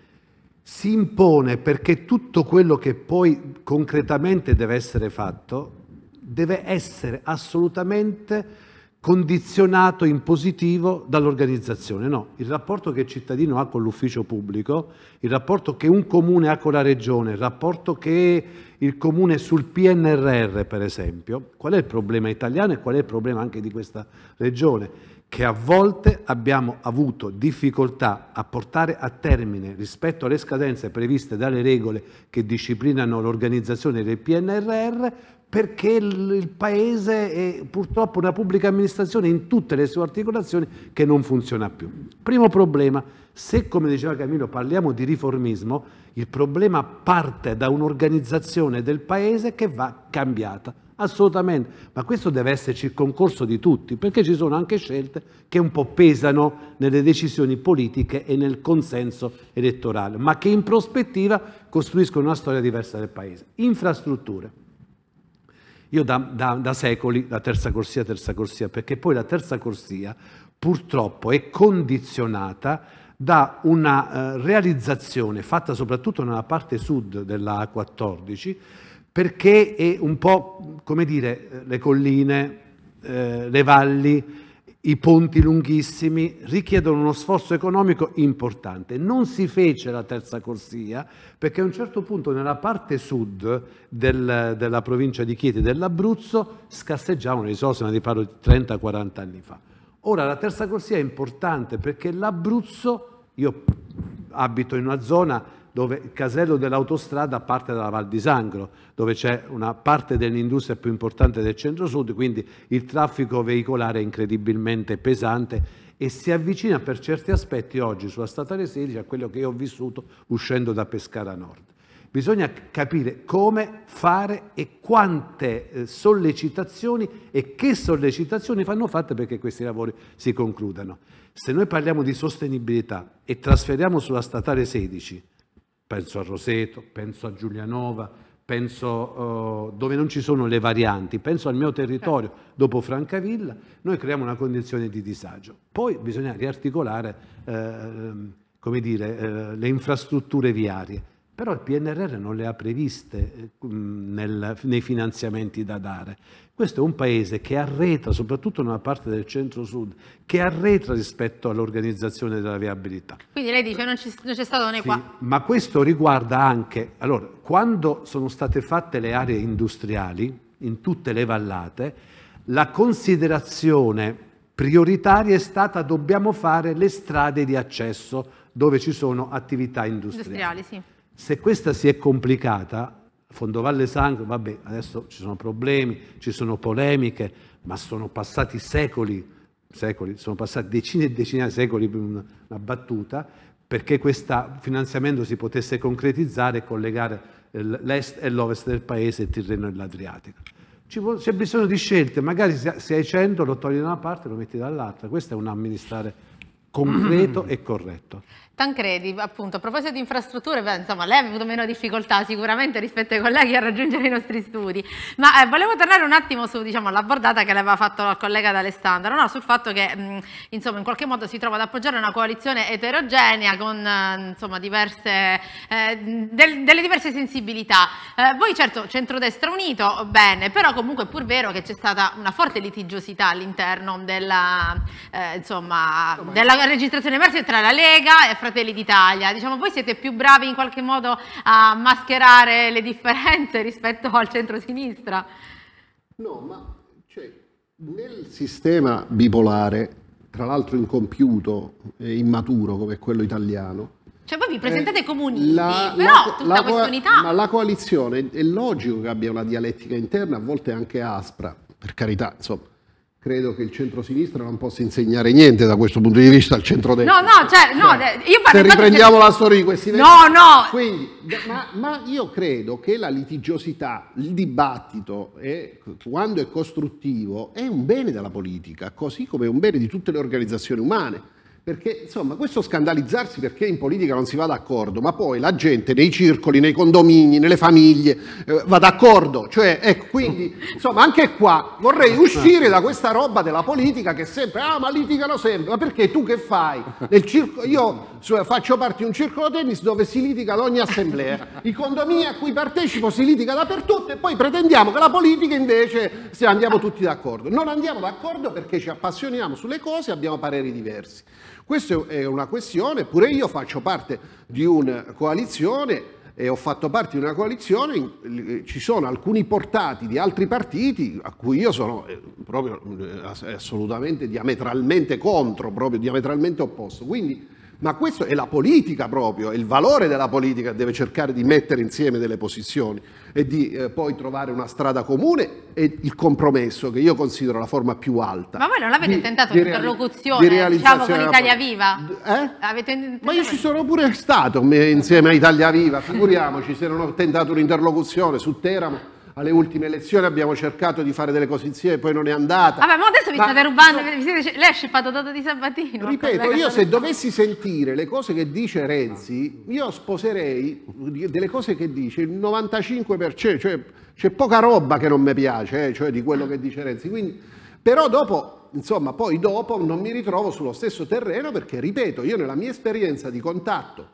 si impone perché tutto quello che poi concretamente deve essere fatto deve essere assolutamente condizionato in positivo dall'organizzazione. No, il rapporto che il cittadino ha con l'ufficio pubblico, il rapporto che un comune ha con la regione, il rapporto che il comune sul PNRR, per esempio, qual è il problema italiano e qual è il problema anche di questa regione? che a volte abbiamo avuto difficoltà a portare a termine rispetto alle scadenze previste dalle regole che disciplinano l'organizzazione del PNRR, perché il Paese è purtroppo una pubblica amministrazione in tutte le sue articolazioni che non funziona più. Primo problema, se come diceva Camillo parliamo di riformismo, il problema parte da un'organizzazione del Paese che va cambiata Assolutamente, ma questo deve esserci il concorso di tutti, perché ci sono anche scelte che un po' pesano nelle decisioni politiche e nel consenso elettorale, ma che in prospettiva costruiscono una storia diversa del Paese. Infrastrutture. Io da, da, da secoli, la terza corsia, terza corsia, perché poi la terza corsia purtroppo è condizionata da una eh, realizzazione fatta soprattutto nella parte sud della A14 perché è un po' come dire le colline, eh, le valli, i ponti lunghissimi richiedono uno sforzo economico importante. Non si fece la terza corsia perché a un certo punto nella parte sud del, della provincia di Chieti dell'Abruzzo scasseggiavano le risorse, ma vi parlo di 30-40 anni fa. Ora la terza corsia è importante perché l'Abruzzo, io abito in una zona dove il casello dell'autostrada parte dalla Val di Sangro, dove c'è una parte dell'industria più importante del centro-sud, quindi il traffico veicolare è incredibilmente pesante e si avvicina per certi aspetti oggi sulla statale 16 a quello che io ho vissuto uscendo da Pescara Nord. Bisogna capire come fare e quante eh, sollecitazioni e che sollecitazioni fanno fatte perché questi lavori si concludano. Se noi parliamo di sostenibilità e trasferiamo sulla statale 16 penso a Roseto, penso a Giulianova, penso uh, dove non ci sono le varianti, penso al mio territorio, certo. dopo Francavilla, noi creiamo una condizione di disagio. Poi bisogna riarticolare eh, ehm, dire, eh, le infrastrutture viarie, però il PNRR non le ha previste eh, nel, nei finanziamenti da dare. Questo è un paese che arretra, soprattutto nella parte del centro-sud, che arretra rispetto all'organizzazione della viabilità. Quindi lei dice non, ci, non c'è stato né sì, qua. Ma questo riguarda anche, allora, quando sono state fatte le aree industriali in tutte le vallate, la considerazione prioritaria è stata dobbiamo fare le strade di accesso dove ci sono attività industriali. industriali sì. Se questa si è complicata, Fondovalle Sangro, vabbè, adesso ci sono problemi, ci sono polemiche, ma sono passati secoli, secoli sono passati decine e decine di secoli per una, una battuta, perché questo finanziamento si potesse concretizzare e collegare eh, l'est e l'ovest del paese, il Tirreno e l'Adriatico. C'è bisogno di scelte, magari se hai 100 lo togli da una parte e lo metti dall'altra, questo è un amministrare concreto *clears throat* e corretto. Tancredi, appunto, a proposito di infrastrutture, beh, insomma, lei ha avuto meno difficoltà sicuramente rispetto ai colleghi a raggiungere i nostri studi, ma eh, volevo tornare un attimo su, diciamo, l'abordata bordata che l'aveva fatto il collega D'Alessandro, no? sul fatto che, mh, mm, insomma, in qualche modo si trova ad appoggiare una coalizione eterogenea con, eh, insomma, diverse, eh, del, delle diverse sensibilità. Eh, voi certo, centrodestra unito, bene, però comunque è pur vero che c'è stata una forte litigiosità all'interno della, eh, insomma, della registrazione emersa tra la Lega e Fratelli Fratelli d'Italia, diciamo voi siete più bravi in qualche modo a mascherare le differenze *laughs* rispetto al centro-sinistra? No, ma cioè, nel sistema bipolare, tra l'altro incompiuto e immaturo come quello italiano, cioè voi vi eh, presentate eh, come la, però la, tutta questa unità... Ma la coalizione, è logico che abbia una dialettica interna, a volte anche aspra, per carità, insomma credo che il centrosinistra non possa insegnare niente da questo punto di vista al centro centrodestra. No, no, cioè, no, cioè, eh, io se riprendiamo cioè la storia di questi venti. No, no. Quindi, ma, ma, io credo che la litigiosità, il dibattito, è, quando è costruttivo, è un bene della politica, così come è un bene di tutte le organizzazioni umane. Perché insomma questo scandalizzarsi perché in politica non si va d'accordo, ma poi la gente nei circoli, nei condomini, nelle famiglie eh, va d'accordo. Cioè, ecco, quindi insomma anche qua vorrei uscire da questa roba della politica che sempre, ah ma litigano sempre, ma perché tu che fai? Circo, io faccio parte di un circolo tennis dove si litiga ad ogni assemblea, i condomini a cui partecipo si litiga dappertutto e poi pretendiamo che la politica invece se andiamo tutti d'accordo. Non andiamo d'accordo perché ci appassioniamo sulle cose e abbiamo pareri diversi. Questa è una questione, pure io faccio parte di una coalizione e ho fatto parte di una coalizione, ci sono alcuni portati di altri partiti a cui io sono eh, proprio eh, assolutamente diametralmente contro, proprio diametralmente opposto. Quindi ma questo è la politica proprio, è il valore della politica deve cercare di mettere insieme delle posizioni e di eh, poi trovare una strada comune e il compromesso che io considero la forma più alta. Ma voi non avete di, tentato l'interlocuzione, reali- diciamo, con Italia Viva? Eh? Ma io ci sono pure stato insieme a Italia Viva, figuriamoci se non ho tentato un'interlocuzione su Teramo alle ultime elezioni abbiamo cercato di fare delle cose insieme, poi non è andata. Vabbè, ma adesso vi ma, state rubando, no, siete, lei ha scippato Toto di Sabatino. Ripeto, io se dovessi sentire le cose che dice Renzi, io sposerei delle cose che dice il 95%, cioè c'è poca roba che non mi piace, eh, cioè di quello che dice Renzi. Quindi, però dopo, insomma, poi dopo non mi ritrovo sullo stesso terreno perché, ripeto, io nella mia esperienza di contatto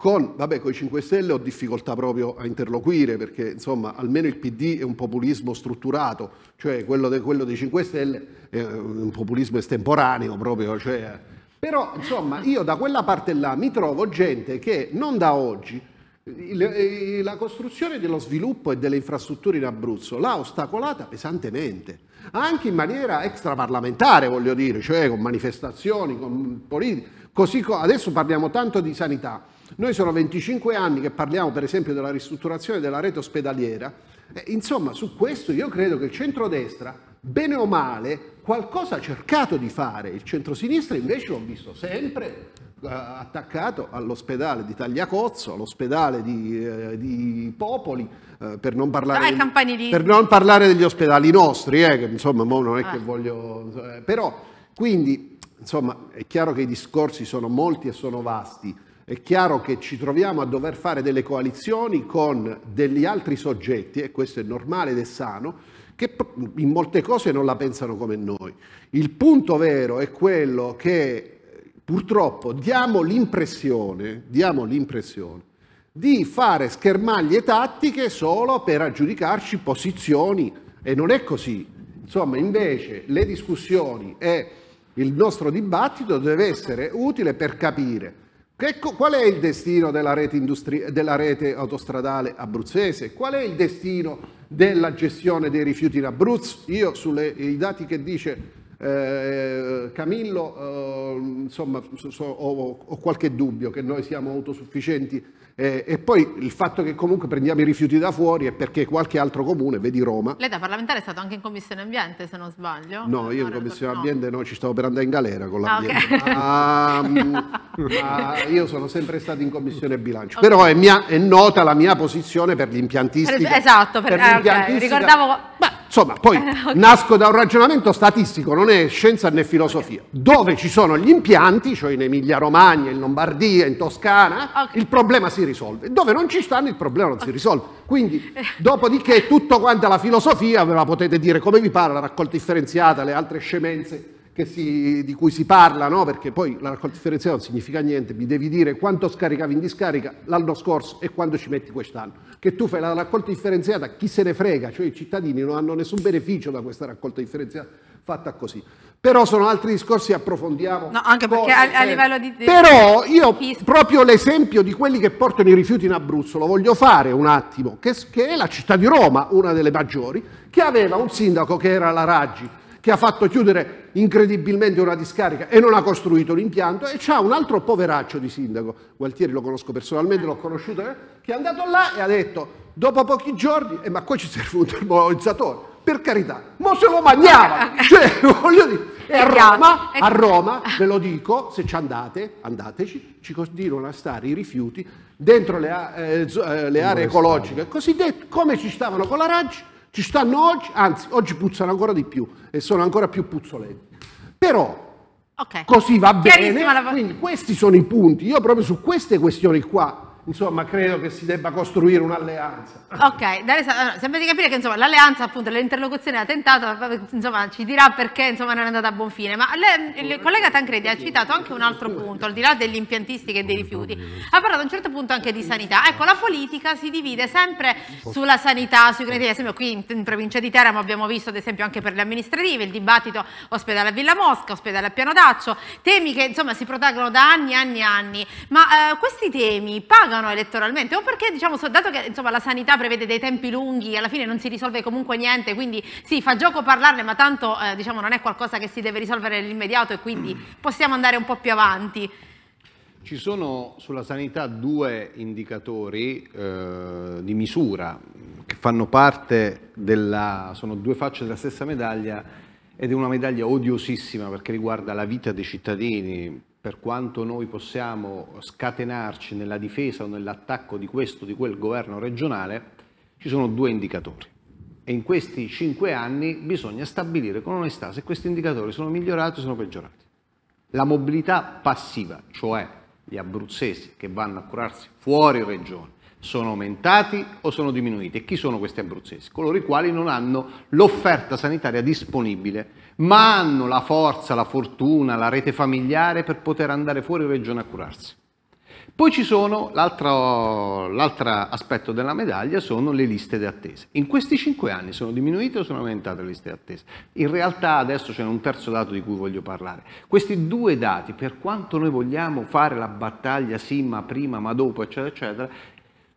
con, vabbè, con i 5 Stelle ho difficoltà proprio a interloquire perché insomma almeno il PD è un populismo strutturato, cioè quello, de, quello dei 5 Stelle è eh, un populismo estemporaneo proprio. Cioè. Però insomma io da quella parte là mi trovo gente che non da oggi, eh, la costruzione dello sviluppo e delle infrastrutture in Abruzzo l'ha ostacolata pesantemente, anche in maniera extraparlamentare, voglio dire, cioè con manifestazioni, con politica. Così adesso parliamo tanto di sanità. Noi sono 25 anni che parliamo per esempio della ristrutturazione della rete ospedaliera, eh, insomma su questo io credo che il centrodestra, bene o male, qualcosa ha cercato di fare, il centrosinistra invece l'ho visto sempre eh, attaccato all'ospedale di Tagliacozzo, all'ospedale di, eh, di, Popoli, eh, per non, parlare, ah, di... per, non parlare degli ospedali nostri, eh, che insomma non è ah. che voglio... Eh, però quindi insomma è chiaro che i discorsi sono molti e sono vasti, è chiaro che ci troviamo a dover fare delle coalizioni con degli altri soggetti, e questo è normale ed è sano, che in molte cose non la pensano come noi. Il punto vero è quello che purtroppo diamo l'impressione, diamo l'impressione di fare schermaglie tattiche solo per aggiudicarci posizioni e non è così. Insomma, invece le discussioni e il nostro dibattito deve essere utile per capire che, qual è il destino della rete, industri- della rete autostradale abruzzese? Qual è il destino della gestione dei rifiuti in Abruzzo? Io sui dati che dice eh, Camillo, eh, insomma, so, so, ho, ho, qualche dubbio che noi siamo autosufficienti eh, e poi il fatto che comunque prendiamo i rifiuti da fuori è perché qualche altro comune, vedi Roma. Lei da parlamentare è stato anche in commissione ambiente, se non sbaglio. No, io in commissione ambiente no. no, ci stavo per andare in galera con l'ambiente. Ah, okay. ma, ma io sono sempre stato in commissione bilancio. Okay. Però è, mia, è, nota la mia posizione per gli impiantisti. Esatto, per, per eh, okay. ricordavo... Beh, Insomma, poi *laughs* okay. nasco da un ragionamento statistico, non è scienza né filosofia. Dove ci sono gli impianti, cioè in Emilia Romagna, in Lombardia, in Toscana, okay. il problema si risolve. Dove non ci stanno il problema non si risolve. Quindi, *laughs* dopodiché, tutto quanto la filosofia ve la potete dire come vi pare, la raccolta differenziata, le altre scemenze si, di cui si parla, no? perché poi la raccolta differenziata non significa niente, mi devi dire quanto scaricavi in discarica l'anno scorso e quanto ci metti quest'anno. Che tu fai la raccolta differenziata, chi se ne frega, cioè i cittadini non hanno nessun beneficio da questa raccolta differenziata fatta così. Però sono altri discorsi, approfondiamo. No, anche perché a, a, eh, livello di... Però io proprio l'esempio di quelli che portano i rifiuti in Abruzzo lo voglio fare un attimo, che, che è la città di Roma, una delle maggiori, che aveva un sindaco che era la Raggi, che ha fatto chiudere incredibilmente una discarica e non ha costruito l'impianto e c'è un altro poveraccio di sindaco, Gualtieri lo conosco personalmente, l'ho conosciuto, eh, che è andato là e ha detto dopo pochi giorni, eh, ma qua ci serve un termolarizzatore, per carità, ma se lo mangiava, *laughs* cioè voglio dire, e a Roma, a ecco. Roma, ve lo dico, se ci andate, andateci, ci continuano a stare i rifiuti dentro le, eh, eh, le aree ecologiche, cosiddette, come ci stavano con la Raggi, ci stanno oggi, anzi, oggi puzzano ancora di più e sono ancora più puzzolenti. Però Okay. Così va bene. La... Quindi questi sono i punti. Io proprio su queste questioni qua insomma credo che si debba costruire un'alleanza. Ok, allora, sembra di capire che l'alleanza appunto l'interlocuzione ha tentato, insomma ci dirà perché insomma, non è andata a buon fine, ma le, il collega Tancredi ha citato anche un altro punto, al di là degli impiantistiche e dei rifiuti, ha parlato a un certo punto anche di sanità, ecco la politica si divide sempre sulla sanità, sui crediti, ad esempio qui in, in provincia di Teramo abbiamo visto ad esempio anche per le amministrative il dibattito ospedale a Villa Mosca, ospedale a Piano d'Accio temi che insomma si protagono da anni e anni e anni, ma eh, questi temi pagano funzionano elettoralmente o perché diciamo dato che insomma, la sanità prevede dei tempi lunghi alla fine non si risolve comunque niente quindi sì fa gioco parlarne ma tanto eh, diciamo non è qualcosa che si deve risolvere nell'immediato e quindi *clears throat* possiamo andare un po' più avanti ci sono sulla sanità due indicatori eh, di misura che fanno parte della, sono due facce della stessa medaglia ed è una medaglia odiosissima perché riguarda la vita dei cittadini, per quanto noi possiamo scatenarci nella difesa o nell'attacco di questo o di quel governo regionale, ci sono due indicatori. E in questi cinque anni bisogna stabilire con onestà se questi indicatori sono migliorati o sono peggiorati. La mobilità passiva, cioè gli abruzzesi che vanno a curarsi fuori regione, sono aumentati o sono diminuiti e chi sono questi abruzzesi? Coloro i quali non hanno l'offerta sanitaria disponibile, ma hanno la forza, la fortuna, la rete familiare per poter andare fuori regione a curarsi. Poi ci sono, l'altro aspetto della medaglia sono le liste d'attesa. In questi cinque anni sono diminuite o sono aumentate le liste d'attesa? In realtà adesso c'è un terzo dato di cui voglio parlare. Questi due dati, per quanto noi vogliamo fare la battaglia sì ma prima ma dopo eccetera eccetera,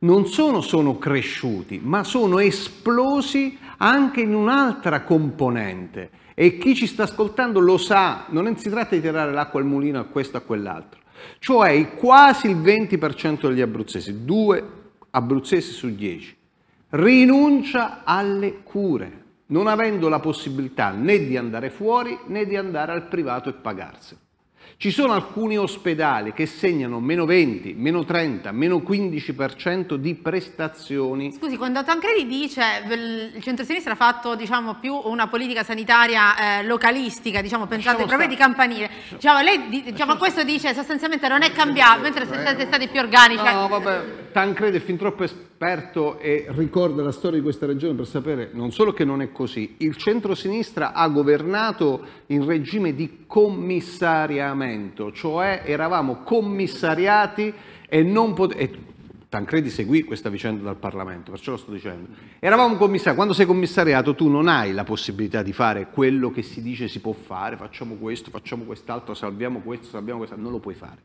non solo sono cresciuti, ma sono esplosi anche in un'altra componente. E chi ci sta ascoltando lo sa, non si tratta di tirare l'acqua al mulino a questo o a quell'altro. Cioè quasi il 20% degli abruzzesi, due abruzzesi su 10, rinuncia alle cure, non avendo la possibilità né di andare fuori né di andare al privato e pagarsi. Ci sono alcuni ospedali che segnano meno 20, meno 30, meno 15% di prestazioni. Scusi, quando Tancredi dice che il centro-sinistra ha fatto diciamo, più una politica sanitaria eh, localistica, diciamo, pensate Lasciamo proprio stare. di campanile, diciamo, lei, diciamo, questo dice sostanzialmente non è cambiato, mentre se siete stati più organici. Eh. No, vabbè, Tancredi è fin troppo esperto e ricorda la storia di questa regione per sapere non solo che non è così, il centro-sinistra ha governato in regime di commissariamento Parlamento, cioè eravamo commissariati e non potevamo... Tancredi seguì questa vicenda dal Parlamento, perciò lo sto dicendo. Eravamo commissari, quando sei commissariato tu non hai la possibilità di fare quello che si dice si può fare, facciamo questo, facciamo quest'altro, salviamo questo, salviamo quest'altro, non lo puoi fare.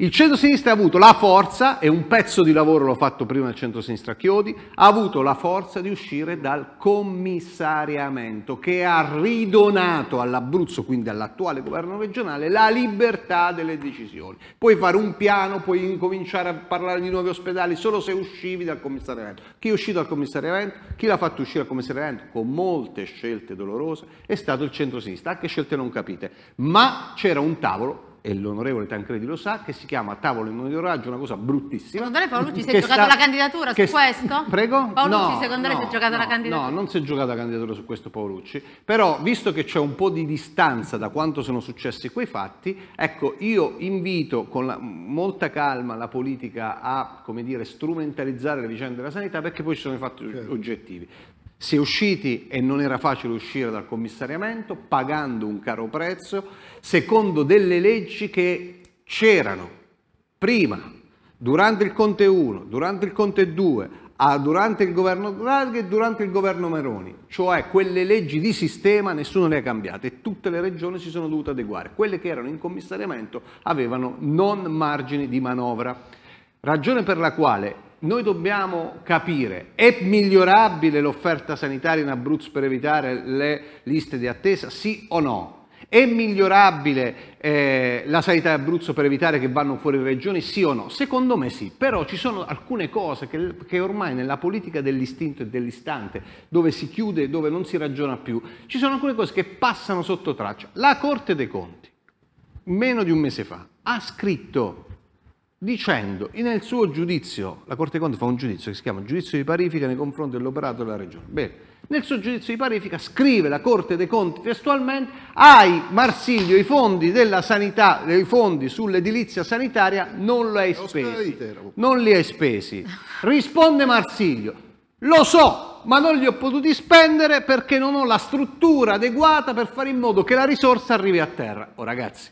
Il centro-sinistra ha avuto la forza, e un pezzo di lavoro l'ho fatto prima il centro-sinistra Chiodi, ha avuto la forza di uscire dal commissariamento che ha ridonato all'Abruzzo, quindi all'attuale governo regionale, la libertà delle decisioni. Puoi fare un piano, puoi incominciare a parlare di nuovi ospedali solo se uscivi dal commissariamento. Chi è uscito dal commissariamento? Chi l'ha fatto uscire dal commissariamento con molte scelte dolorose è stato il centro-sinistra, anche scelte non capite. Ma c'era un tavolo e l'onorevole Tancredi lo sa, che si chiama tavolo di monitoraggio, una cosa bruttissima. Secondo lei Paolucci si è *laughs* giocato sta... la candidatura su questo? Prego? Paolucci no, secondo no, lei si è giocato no, la candidatura? No, non si è giocata la candidatura su questo Paolucci, però visto che c'è un po' di distanza da quanto sono successi quei fatti, ecco io invito con la, molta calma la politica a, come dire, strumentalizzare le vicende della sanità perché poi ci sono i fatti certo. oggettivi. Si è usciti, e non era facile uscire dal commissariamento, pagando un caro prezzo, secondo delle leggi che c'erano prima, durante il Conte 1, durante il Conte 2, durante il governo Draghi e durante il governo Meroni, cioè quelle leggi di sistema nessuno le ha cambiate e tutte le regioni si sono dovute adeguare, quelle che erano in commissariamento avevano non margini di manovra, ragione per la quale noi dobbiamo capire, è migliorabile l'offerta sanitaria in Abruzzo per evitare le liste di attesa, sì o no? È migliorabile eh, la sanità in Abruzzo per evitare che vanno fuori regioni, sì o no? Secondo me sì, però ci sono alcune cose che, che ormai nella politica dell'istinto e dell'istante, dove si chiude dove non si ragiona più, ci sono alcune cose che passano sotto traccia. La Corte dei Conti, meno di un mese fa, ha scritto dicendo nel suo giudizio, la Corte dei Conti fa un giudizio che si chiama giudizio di parifica nei confronti dell'operato della Regione. Bene, nel suo giudizio di parifica scrive la Corte dei Conti testualmente ai Marsiglio i fondi della sanità, i fondi sull'edilizia sanitaria non li hai spesi. Non li hai spesi. Risponde Marsiglio, lo so, ma non li ho potuti spendere perché non ho la struttura adeguata per fare in modo che la risorsa arrivi a terra. Oh ragazzi,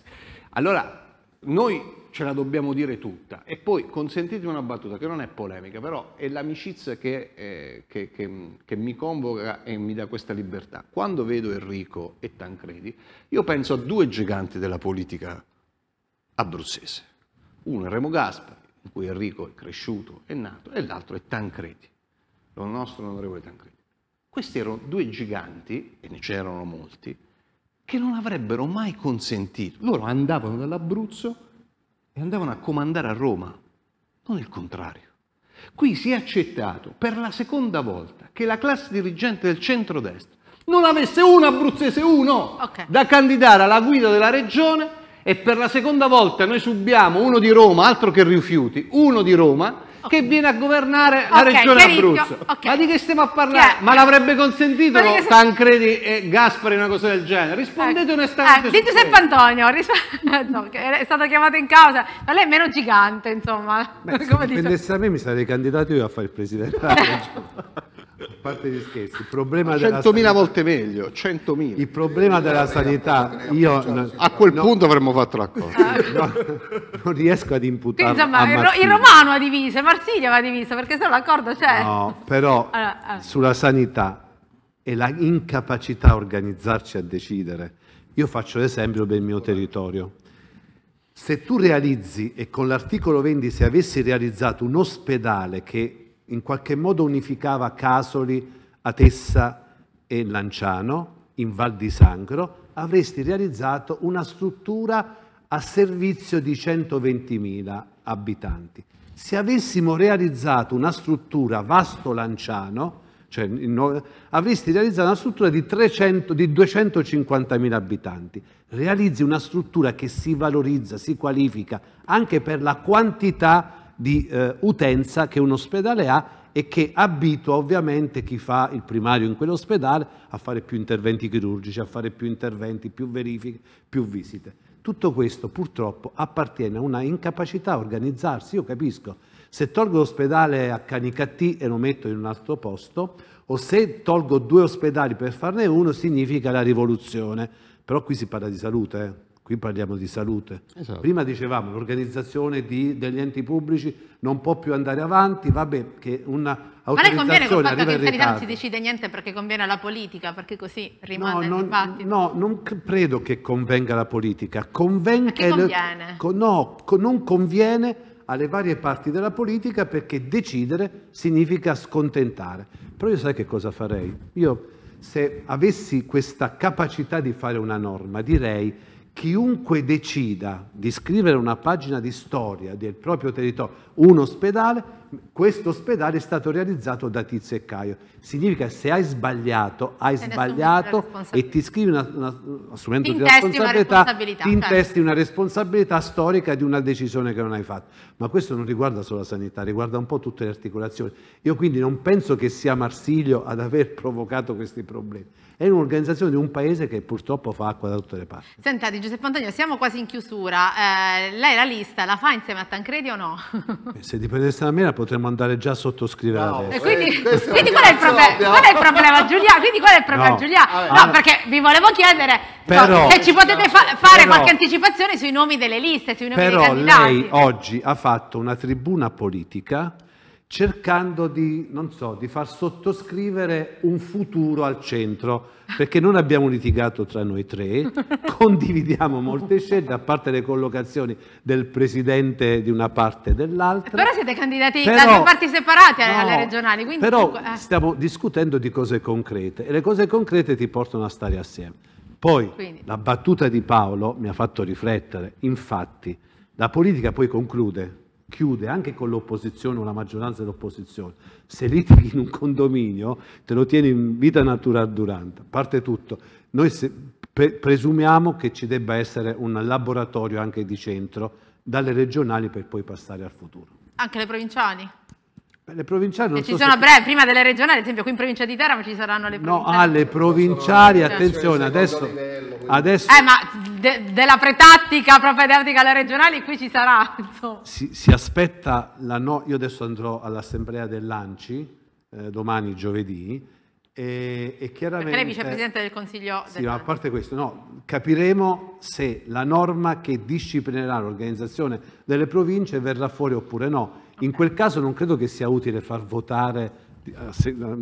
allora noi ce la dobbiamo dire tutta. E poi consentitemi una battuta che non è polemica, però è l'amicizia che, eh, che, che, che, mi convoca e mi dà questa libertà. Quando vedo Enrico e Tancredi, io penso a due giganti della politica abruzzese. Uno è Remo Gaspari, in cui Enrico è cresciuto, è nato, e l'altro è Tancredi, il nostro onorevole Tancredi. Questi erano due giganti, e ne c'erano molti, che non avrebbero mai consentito. Loro andavano dall'Abruzzo e andavano a comandare a Roma, non il contrario. Qui si è accettato per la seconda volta che la classe dirigente del centrodestra non avesse un abruzzese uno okay. da candidare alla guida della regione e per la seconda volta noi subiamo uno di Roma, altro che rifiuti, uno di Roma *laughs* che viene a governare okay, la regione Abruzzo. Okay. Ma di che stiamo a parlare? Ma l'avrebbe consentito Ma se... Tancredi e Gaspari una cosa del genere? Rispondete eh. onestamente. Eh, dite sempre Antonio, ris... *laughs* no, è stato chiamato in causa, ma lei è meno gigante, insomma. Beh, *laughs* Come se dipendesse dice? a me mi sarei candidato io a fare il presidente parte gli scherzi, il problema 100.000 volte meglio, 100.000. Il problema della sanità, io... A quel no, punto avremmo fatto l'accordo. No, *laughs* non riesco ad imputare... il Romano ha diviso, Marsiglia va divisa, perché se no l'accordo c'è. No, però *laughs* allora, allora. Ah. sulla sanità e la incapacità a organizzarci a decidere. Io faccio l'esempio del mio territorio. Se tu realizzi, e con l'articolo 20 se avessi realizzato un ospedale che in qualche modo unificava Casoli, Atessa e Lanciano in Val di Sangro, avresti realizzato una struttura a servizio di 120.000 abitanti. Se avessimo realizzato una struttura vasto Lanciano, cioè, avresti realizzato una struttura di, 300, di 250.000 abitanti. Realizzi una struttura che si valorizza, si qualifica anche per la quantità di eh, utenza che un ospedale ha e che abitua ovviamente chi fa il primario in quell'ospedale a fare più interventi chirurgici, a fare più interventi, più verifiche, più visite. Tutto questo purtroppo appartiene a una incapacità a organizzarsi, io capisco, se tolgo l'ospedale a Canicattì e lo metto in un altro posto, o se tolgo due ospedali per farne uno significa la rivoluzione, però qui si parla di salute. Eh qui parliamo di salute. Esatto. Prima dicevamo l'organizzazione degli enti pubblici non può più andare avanti, vabbè che una Ma lei conviene col fatto che in sanità non si decide niente perché conviene alla politica, perché così rimane no, il dibattito? No, non credo che convenga la politica. Conven- eh, conviene? Le, no, non conviene alle varie parti della politica perché decidere significa scontentare. Però io sai che cosa farei? Io se avessi questa capacità di fare una norma direi chiunque decida di scrivere una pagina di storia del proprio territorio, un ospedale, questo ospedale è stato realizzato da Tizio e Caio. Significa se hai sbagliato, hai Te sbagliato e ti scrivi una, una, assumendo ti intesti una responsabilità, ti certo. intesti certo. una responsabilità storica di una decisione che non hai fatto. Ma questo non riguarda solo la sanità, riguarda un po' tutte le articolazioni. Io quindi non penso che sia Marsilio ad aver *laughs* provocato questi problemi. È un'organizzazione di un paese che purtroppo fa acqua da tutte le parti. Sentati Giuseppe Antonio, siamo quasi in chiusura. Eh, lei la lista la fa insieme a Tancredi o no? Eh, se dipendesse da me la potrei potremmo andare già a sottoscrivere no, adesso. Quindi, eh, quindi qual, è proble- qual, è il problema *laughs* Giuliano? Quindi qual è il problema no, Giuliano? Ah, no, perché vi volevo chiedere però, se ci potete fa- fare però, qualche anticipazione sui nomi delle liste, sui nomi dei candidati. Però lei oggi ha fatto una tribuna politica cercando di, so, di, far sottoscrivere un futuro al centro, perché non abbiamo litigato tra noi tre, *laughs* condividiamo molte scelte, a parte le collocazioni del presidente di una parte e dell'altra. Però siete candidati però, da due parti separate no, alle regionali. però tu, eh. stiamo discutendo di cose concrete e le cose concrete ti portano a stare assieme. Poi Quindi. la battuta di Paolo mi ha fatto riflettere, infatti la politica poi conclude chiude anche con l'opposizione o la maggioranza dell'opposizione, se litighi in un condominio te lo tieni in vita naturale durante. parte tutto, noi se, pre, presumiamo che ci debba essere un laboratorio anche di centro dalle regionali per poi passare al futuro. Anche le provinciali? Le provinciali non e eh, ci so sono se... breve, prima delle regionali, ad esempio qui in provincia di Teramo ci saranno le provinciali. No, alle ah, provinciali, certo. attenzione, cioè, adesso, livello, adesso... Eh, ma de, della pretattica propedeutica alle regionali qui ci sarà. *laughs* Si, si, aspetta la no... Io adesso andrò all'assemblea dell'ANCI, eh, domani giovedì, e, e chiaramente... Perché lei è vicepresidente del Consiglio... Sì, ma a parte questo, no, capiremo se la norma che disciplinerà l'organizzazione delle province verrà fuori oppure no in quel caso non credo che sia utile far votare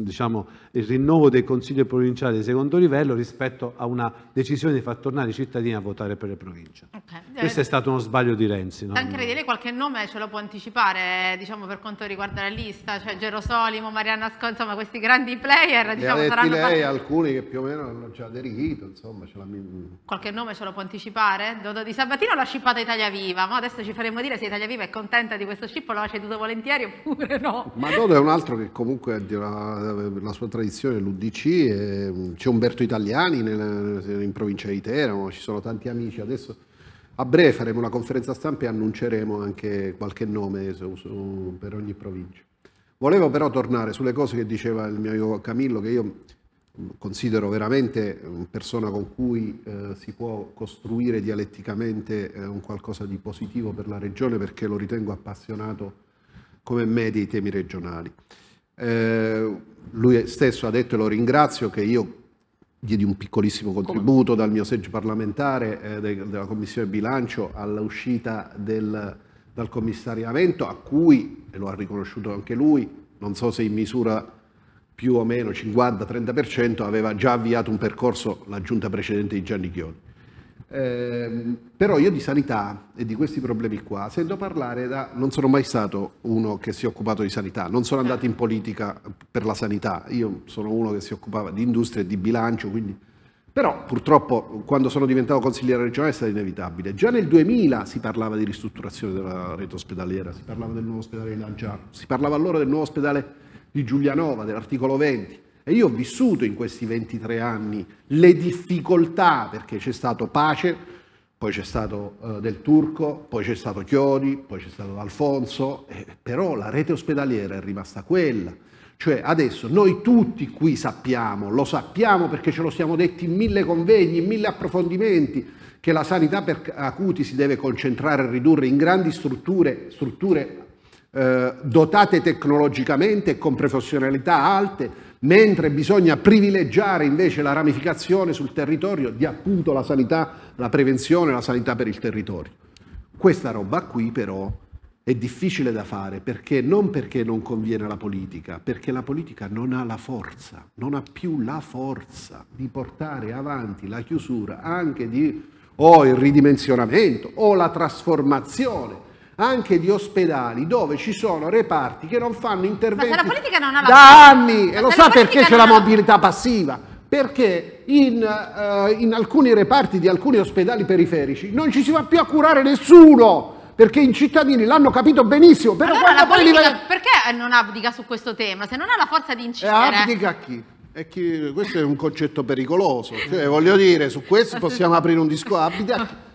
diciamo, il rinnovo del Consiglio provinciale di secondo livello rispetto a una decisione di far tornare i cittadini a votare per le province. Okay. Questo è stato uno sbaglio di Renzi. No? Anche lei qualche nome ce lo può anticipare diciamo, per quanto riguarda la lista, cioè Gerosolimo, Solimo, Marianna Scotta, insomma questi grandi player diciamo, ha saranno... lei alcuni che più o meno hanno già aderito, insomma. La... Qualche nome ce lo può anticipare? Dodo di Sabatino l'ha scippata Italia Viva, ma adesso ci faremo dire se Italia Viva è contenta di questo scippo, l'ha ceduto volentieri oppure no. Ma Dodo è un altro che comunque Guendi, la, la sua tradizione è l'Udc, e, mm, c'è Umberto Italiani nel, in provincia di Teramo, ci sono tanti amici. Adesso a breve faremo una conferenza stampa e annunceremo anche qualche nome su, su, per ogni provincia. Volevo però tornare sulle cose che diceva il mio Camillo, che io mm, considero veramente una persona con cui eh, si può costruire dialetticamente eh, un qualcosa di positivo per la regione perché lo ritengo appassionato come me dei temi regionali. Eh, lui stesso ha detto, e lo ringrazio, che io diedi un piccolissimo contributo Come? dal mio seggio parlamentare eh, de- della Commissione Bilancio all'uscita del, dal commissariamento, a cui, e lo ha riconosciuto anche lui, non so se in misura più o meno 50-30%, aveva già avviato un percorso la giunta precedente di Gianni Chiodi. Eh, però io di sanità e di questi problemi qua sento parlare da... non sono mai stato uno che si è occupato di sanità, non sono andato in politica per la sanità, io sono uno che si occupava di industria e di bilancio, quindi... Però purtroppo quando sono diventato consigliere regionale è stato inevitabile. Già nel 2000 si parlava di ristrutturazione della rete ospedaliera, si parlava del nuovo ospedale di Lanciano, si parlava allora del nuovo ospedale di Giulianova, dell'articolo 20. E io ho vissuto in questi 23 anni le difficoltà, perché c'è stato Pace, poi c'è stato eh, Del Turco, poi c'è stato Chiodi, poi c'è stato Alfonso, eh, però la rete ospedaliera è rimasta quella. Cioè adesso noi tutti qui sappiamo, lo sappiamo perché ce lo siamo detti in mille convegni, in mille approfondimenti, che la sanità per acuti si deve concentrare e ridurre in grandi strutture, strutture eh, dotate tecnologicamente e con professionalità alte, mentre bisogna privilegiare invece la ramificazione sul territorio di appunto la sanità, la prevenzione, la sanità per il territorio. Questa roba qui però è difficile da fare perché non perché non conviene alla politica, perché la politica non ha la forza, non ha più la forza di portare avanti la chiusura anche di o il ridimensionamento o la trasformazione anche di ospedali dove ci sono reparti che non fanno interventi ma se la politica non ha la da anni e lo sa perché c'è la mobilità passiva perché in, uh, in, alcuni reparti di alcuni ospedali periferici non ci si va più a curare nessuno perché i cittadini l'hanno capito benissimo però allora, politica, livello... perché eh, non abdica su questo tema se non ha la forza di incidere e abdica a chi? E chi, questo è un concetto pericoloso, cioè, voglio dire, su questo possiamo aprire un discorso.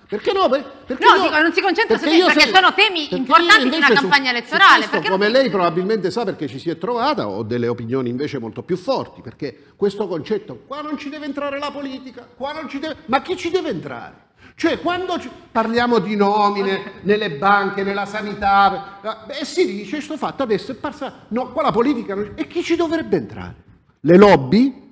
Perché no? Perché no, io, dico, non si concentra su te, perché sei, sono temi importanti di una campagna elettorale. Su questo, come non... lei probabilmente sa perché ci si è trovata, ho delle opinioni invece molto più forti, perché questo concetto, qua non ci deve entrare la politica, qua non ci deve... Ma chi ci deve entrare? Cioè, quando ci... parliamo di nomine nelle banche, nella sanità, eh, e si dice, questo fatto adesso è passato, no, qua la politica... Non... E chi ci dovrebbe entrare? Le lobby?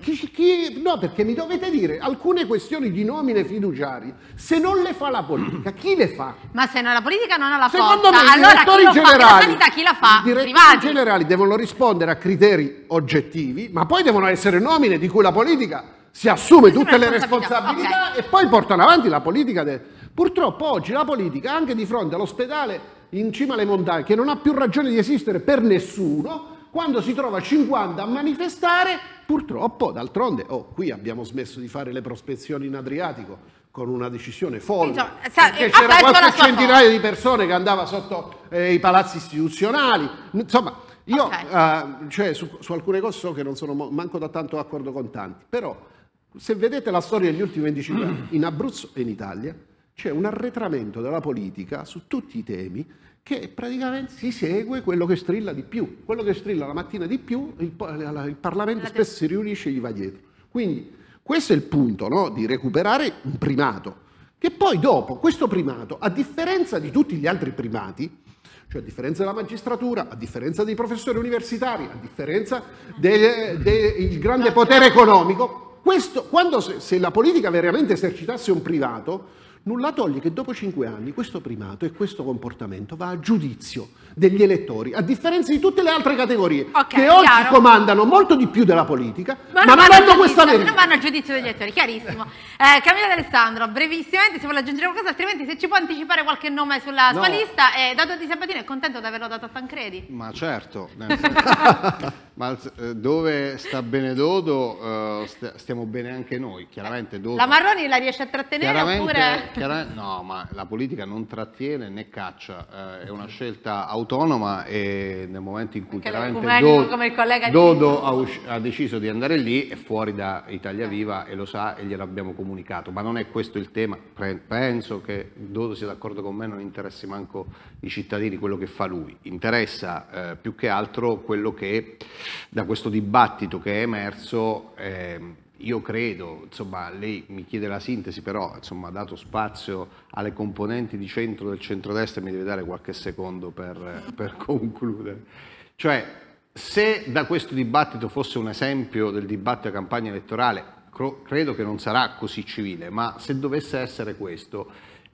Chi, chi, no, perché mi dovete dire alcune questioni di nomine fiduciarie, se non le fa la politica, chi le fa? Ma se non la politica non ha la Secondo forza, me, allora chi generali, fa? la chi la fa? I direttori generali devono rispondere a criteri oggettivi, ma poi devono essere nomine di cui la politica si assume tutte le responsabilità okay. e poi portano avanti la politica. De... Purtroppo oggi la politica, anche di fronte all'ospedale in cima alle montagne, che non ha più ragione di esistere per nessuno, quando si trova 50 a manifestare, purtroppo, d'altronde, oh, qui abbiamo smesso di fare le prospezioni in Adriatico con una decisione folle, Insomma, cioè, sa, perché c'era qualche centinaio folla. di persone che andava sotto eh, i palazzi istituzionali, insomma... Io okay. uh, cioè, su, su, alcune cose so che non sono manco da tanto d'accordo con tanti, però se vedete la storia degli ultimi 25 anni, in Abruzzo e in Italia c'è un arretramento della politica su tutti i temi che praticamente si segue quello che strilla di più. Quello che strilla la mattina di più, il, il Parlamento spesso si riunisce e gli va dietro. Quindi questo è il punto no? di recuperare un primato, che poi dopo questo primato, a differenza di tutti gli altri primati, cioè a differenza della magistratura, a differenza dei professori universitari, a differenza del grande potere economico, questo, quando se, se la politica veramente esercitasse un privato, Nulla toglie che dopo cinque anni questo primato e questo comportamento va a giudizio degli elettori, a differenza di tutte le altre categorie okay, che oggi chiaro. comandano molto di più della politica, ma, non, ma non hanno questa verità. Non vanno a giudizio degli elettori, chiarissimo. *laughs* Eh, Camilla D'Alessandro, brevissimamente se vuole aggiungere qualcosa, altrimenti se ci può anticipare qualche nome sulla no. sua lista, eh, dato di Sabatino è contento di averlo dato a Tancredi? Ma certo, *laughs* ma eh, dove sta bene Dodo eh, stiamo bene anche noi, chiaramente Dodo. La Marroni la riesce a trattenere oppure... Chiara... No, ma la politica non trattiene né caccia, eh, è una scelta autonoma e nel momento in cui chiaramente come Dodo, Dodo ha, usci- ha, deciso di andare lì è fuori da Italia eh. Viva e lo sa e gliel'abbiamo comunicato, ma non è questo il tema, Pre- penso che Dodo sia d'accordo con me, non interessi manco i cittadini quello che fa lui, interessa eh, più che altro quello che da questo dibattito che è emerso... Eh, io credo, insomma, lei mi chiede la sintesi, però insomma, dato spazio alle componenti di centro del centrodestra, mi deve dare qualche secondo per, per concludere. Cioè, se da questo dibattito fosse un esempio del dibattito a campagna elettorale, credo che non sarà così civile, ma se dovesse essere questo,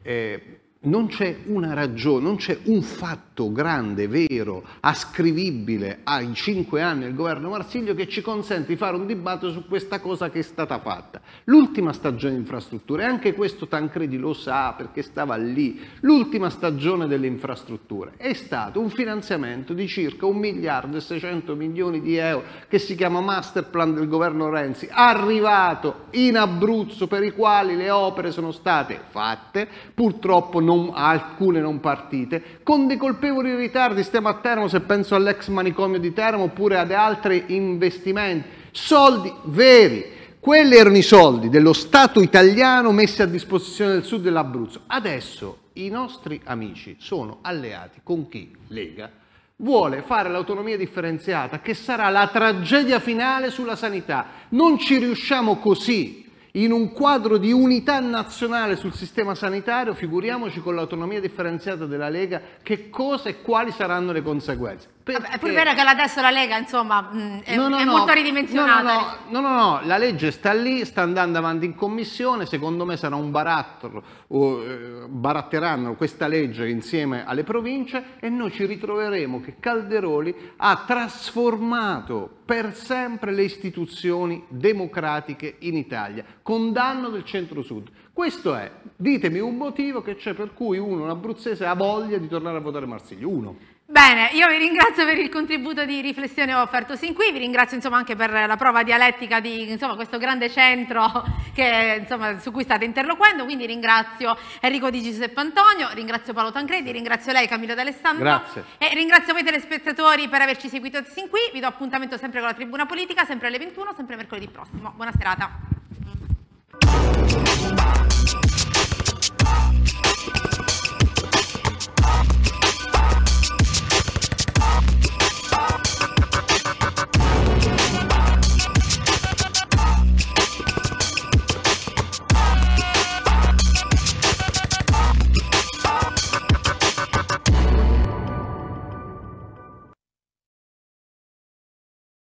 eh, non c'è una ragione, non c'è un fatto grande, vero, ascrivibile ai cinque anni del governo Marsiglio che ci consente di fare un dibattito su questa cosa che è stata fatta. L'ultima stagione di infrastrutture, anche questo Tancredi lo sa perché stava lì, l'ultima stagione delle infrastrutture è stato un finanziamento di circa 1 miliardo e 600 milioni di euro che si chiama Master Plan del governo Renzi, arrivato in Abruzzo per i quali le opere sono state fatte, purtroppo non non, alcune non partite, con dei colpevoli ritardi, stiamo a Teramo se penso all'ex manicomio di Teramo oppure ad altri investimenti, soldi veri. Quelli erano i soldi dello Stato italiano messi a disposizione del sud dell'Abruzzo. Adesso i nostri amici sono alleati con chi? Lega, vuole fare l'autonomia differenziata, che sarà la tragedia finale sulla sanità. Non ci riusciamo così in un quadro di unità nazionale sul sistema sanitario, figuriamoci con l'autonomia differenziata della Lega, che cosa e quali saranno le conseguenze. Vabbè, è pur vero che la la Lega, insomma, mm, è, no, no, è no, molto ridimensionata. No no, no, la legge sta lì, sta andando avanti in commissione, secondo me sarà un barattolo, uh, baratteranno questa legge insieme alle province e noi ci ritroveremo che Calderoli ha trasformato per sempre le istituzioni democratiche in Italia, con danno del centro-sud. Questo è, ditemi un motivo che c'è per cui uno, un abruzzese, ha voglia di tornare a votare Marsiglio, uno. Bene, io vi ringrazio per il contributo di riflessione offerto sin qui, vi ringrazio insomma, anche per la prova dialettica di insomma, questo grande centro *laughs* che, insomma, su cui state interloquendo, quindi ringrazio Enrico Di Giuseppe Antonio, ringrazio Paolo Tancredi, ringrazio lei Camillo D'Alessandro Grazie. e ringrazio voi telespettatori per averci seguito sin qui, vi do appuntamento sempre con la Tribuna Politica, sempre alle 21, sempre mercoledì prossimo. Buona serata.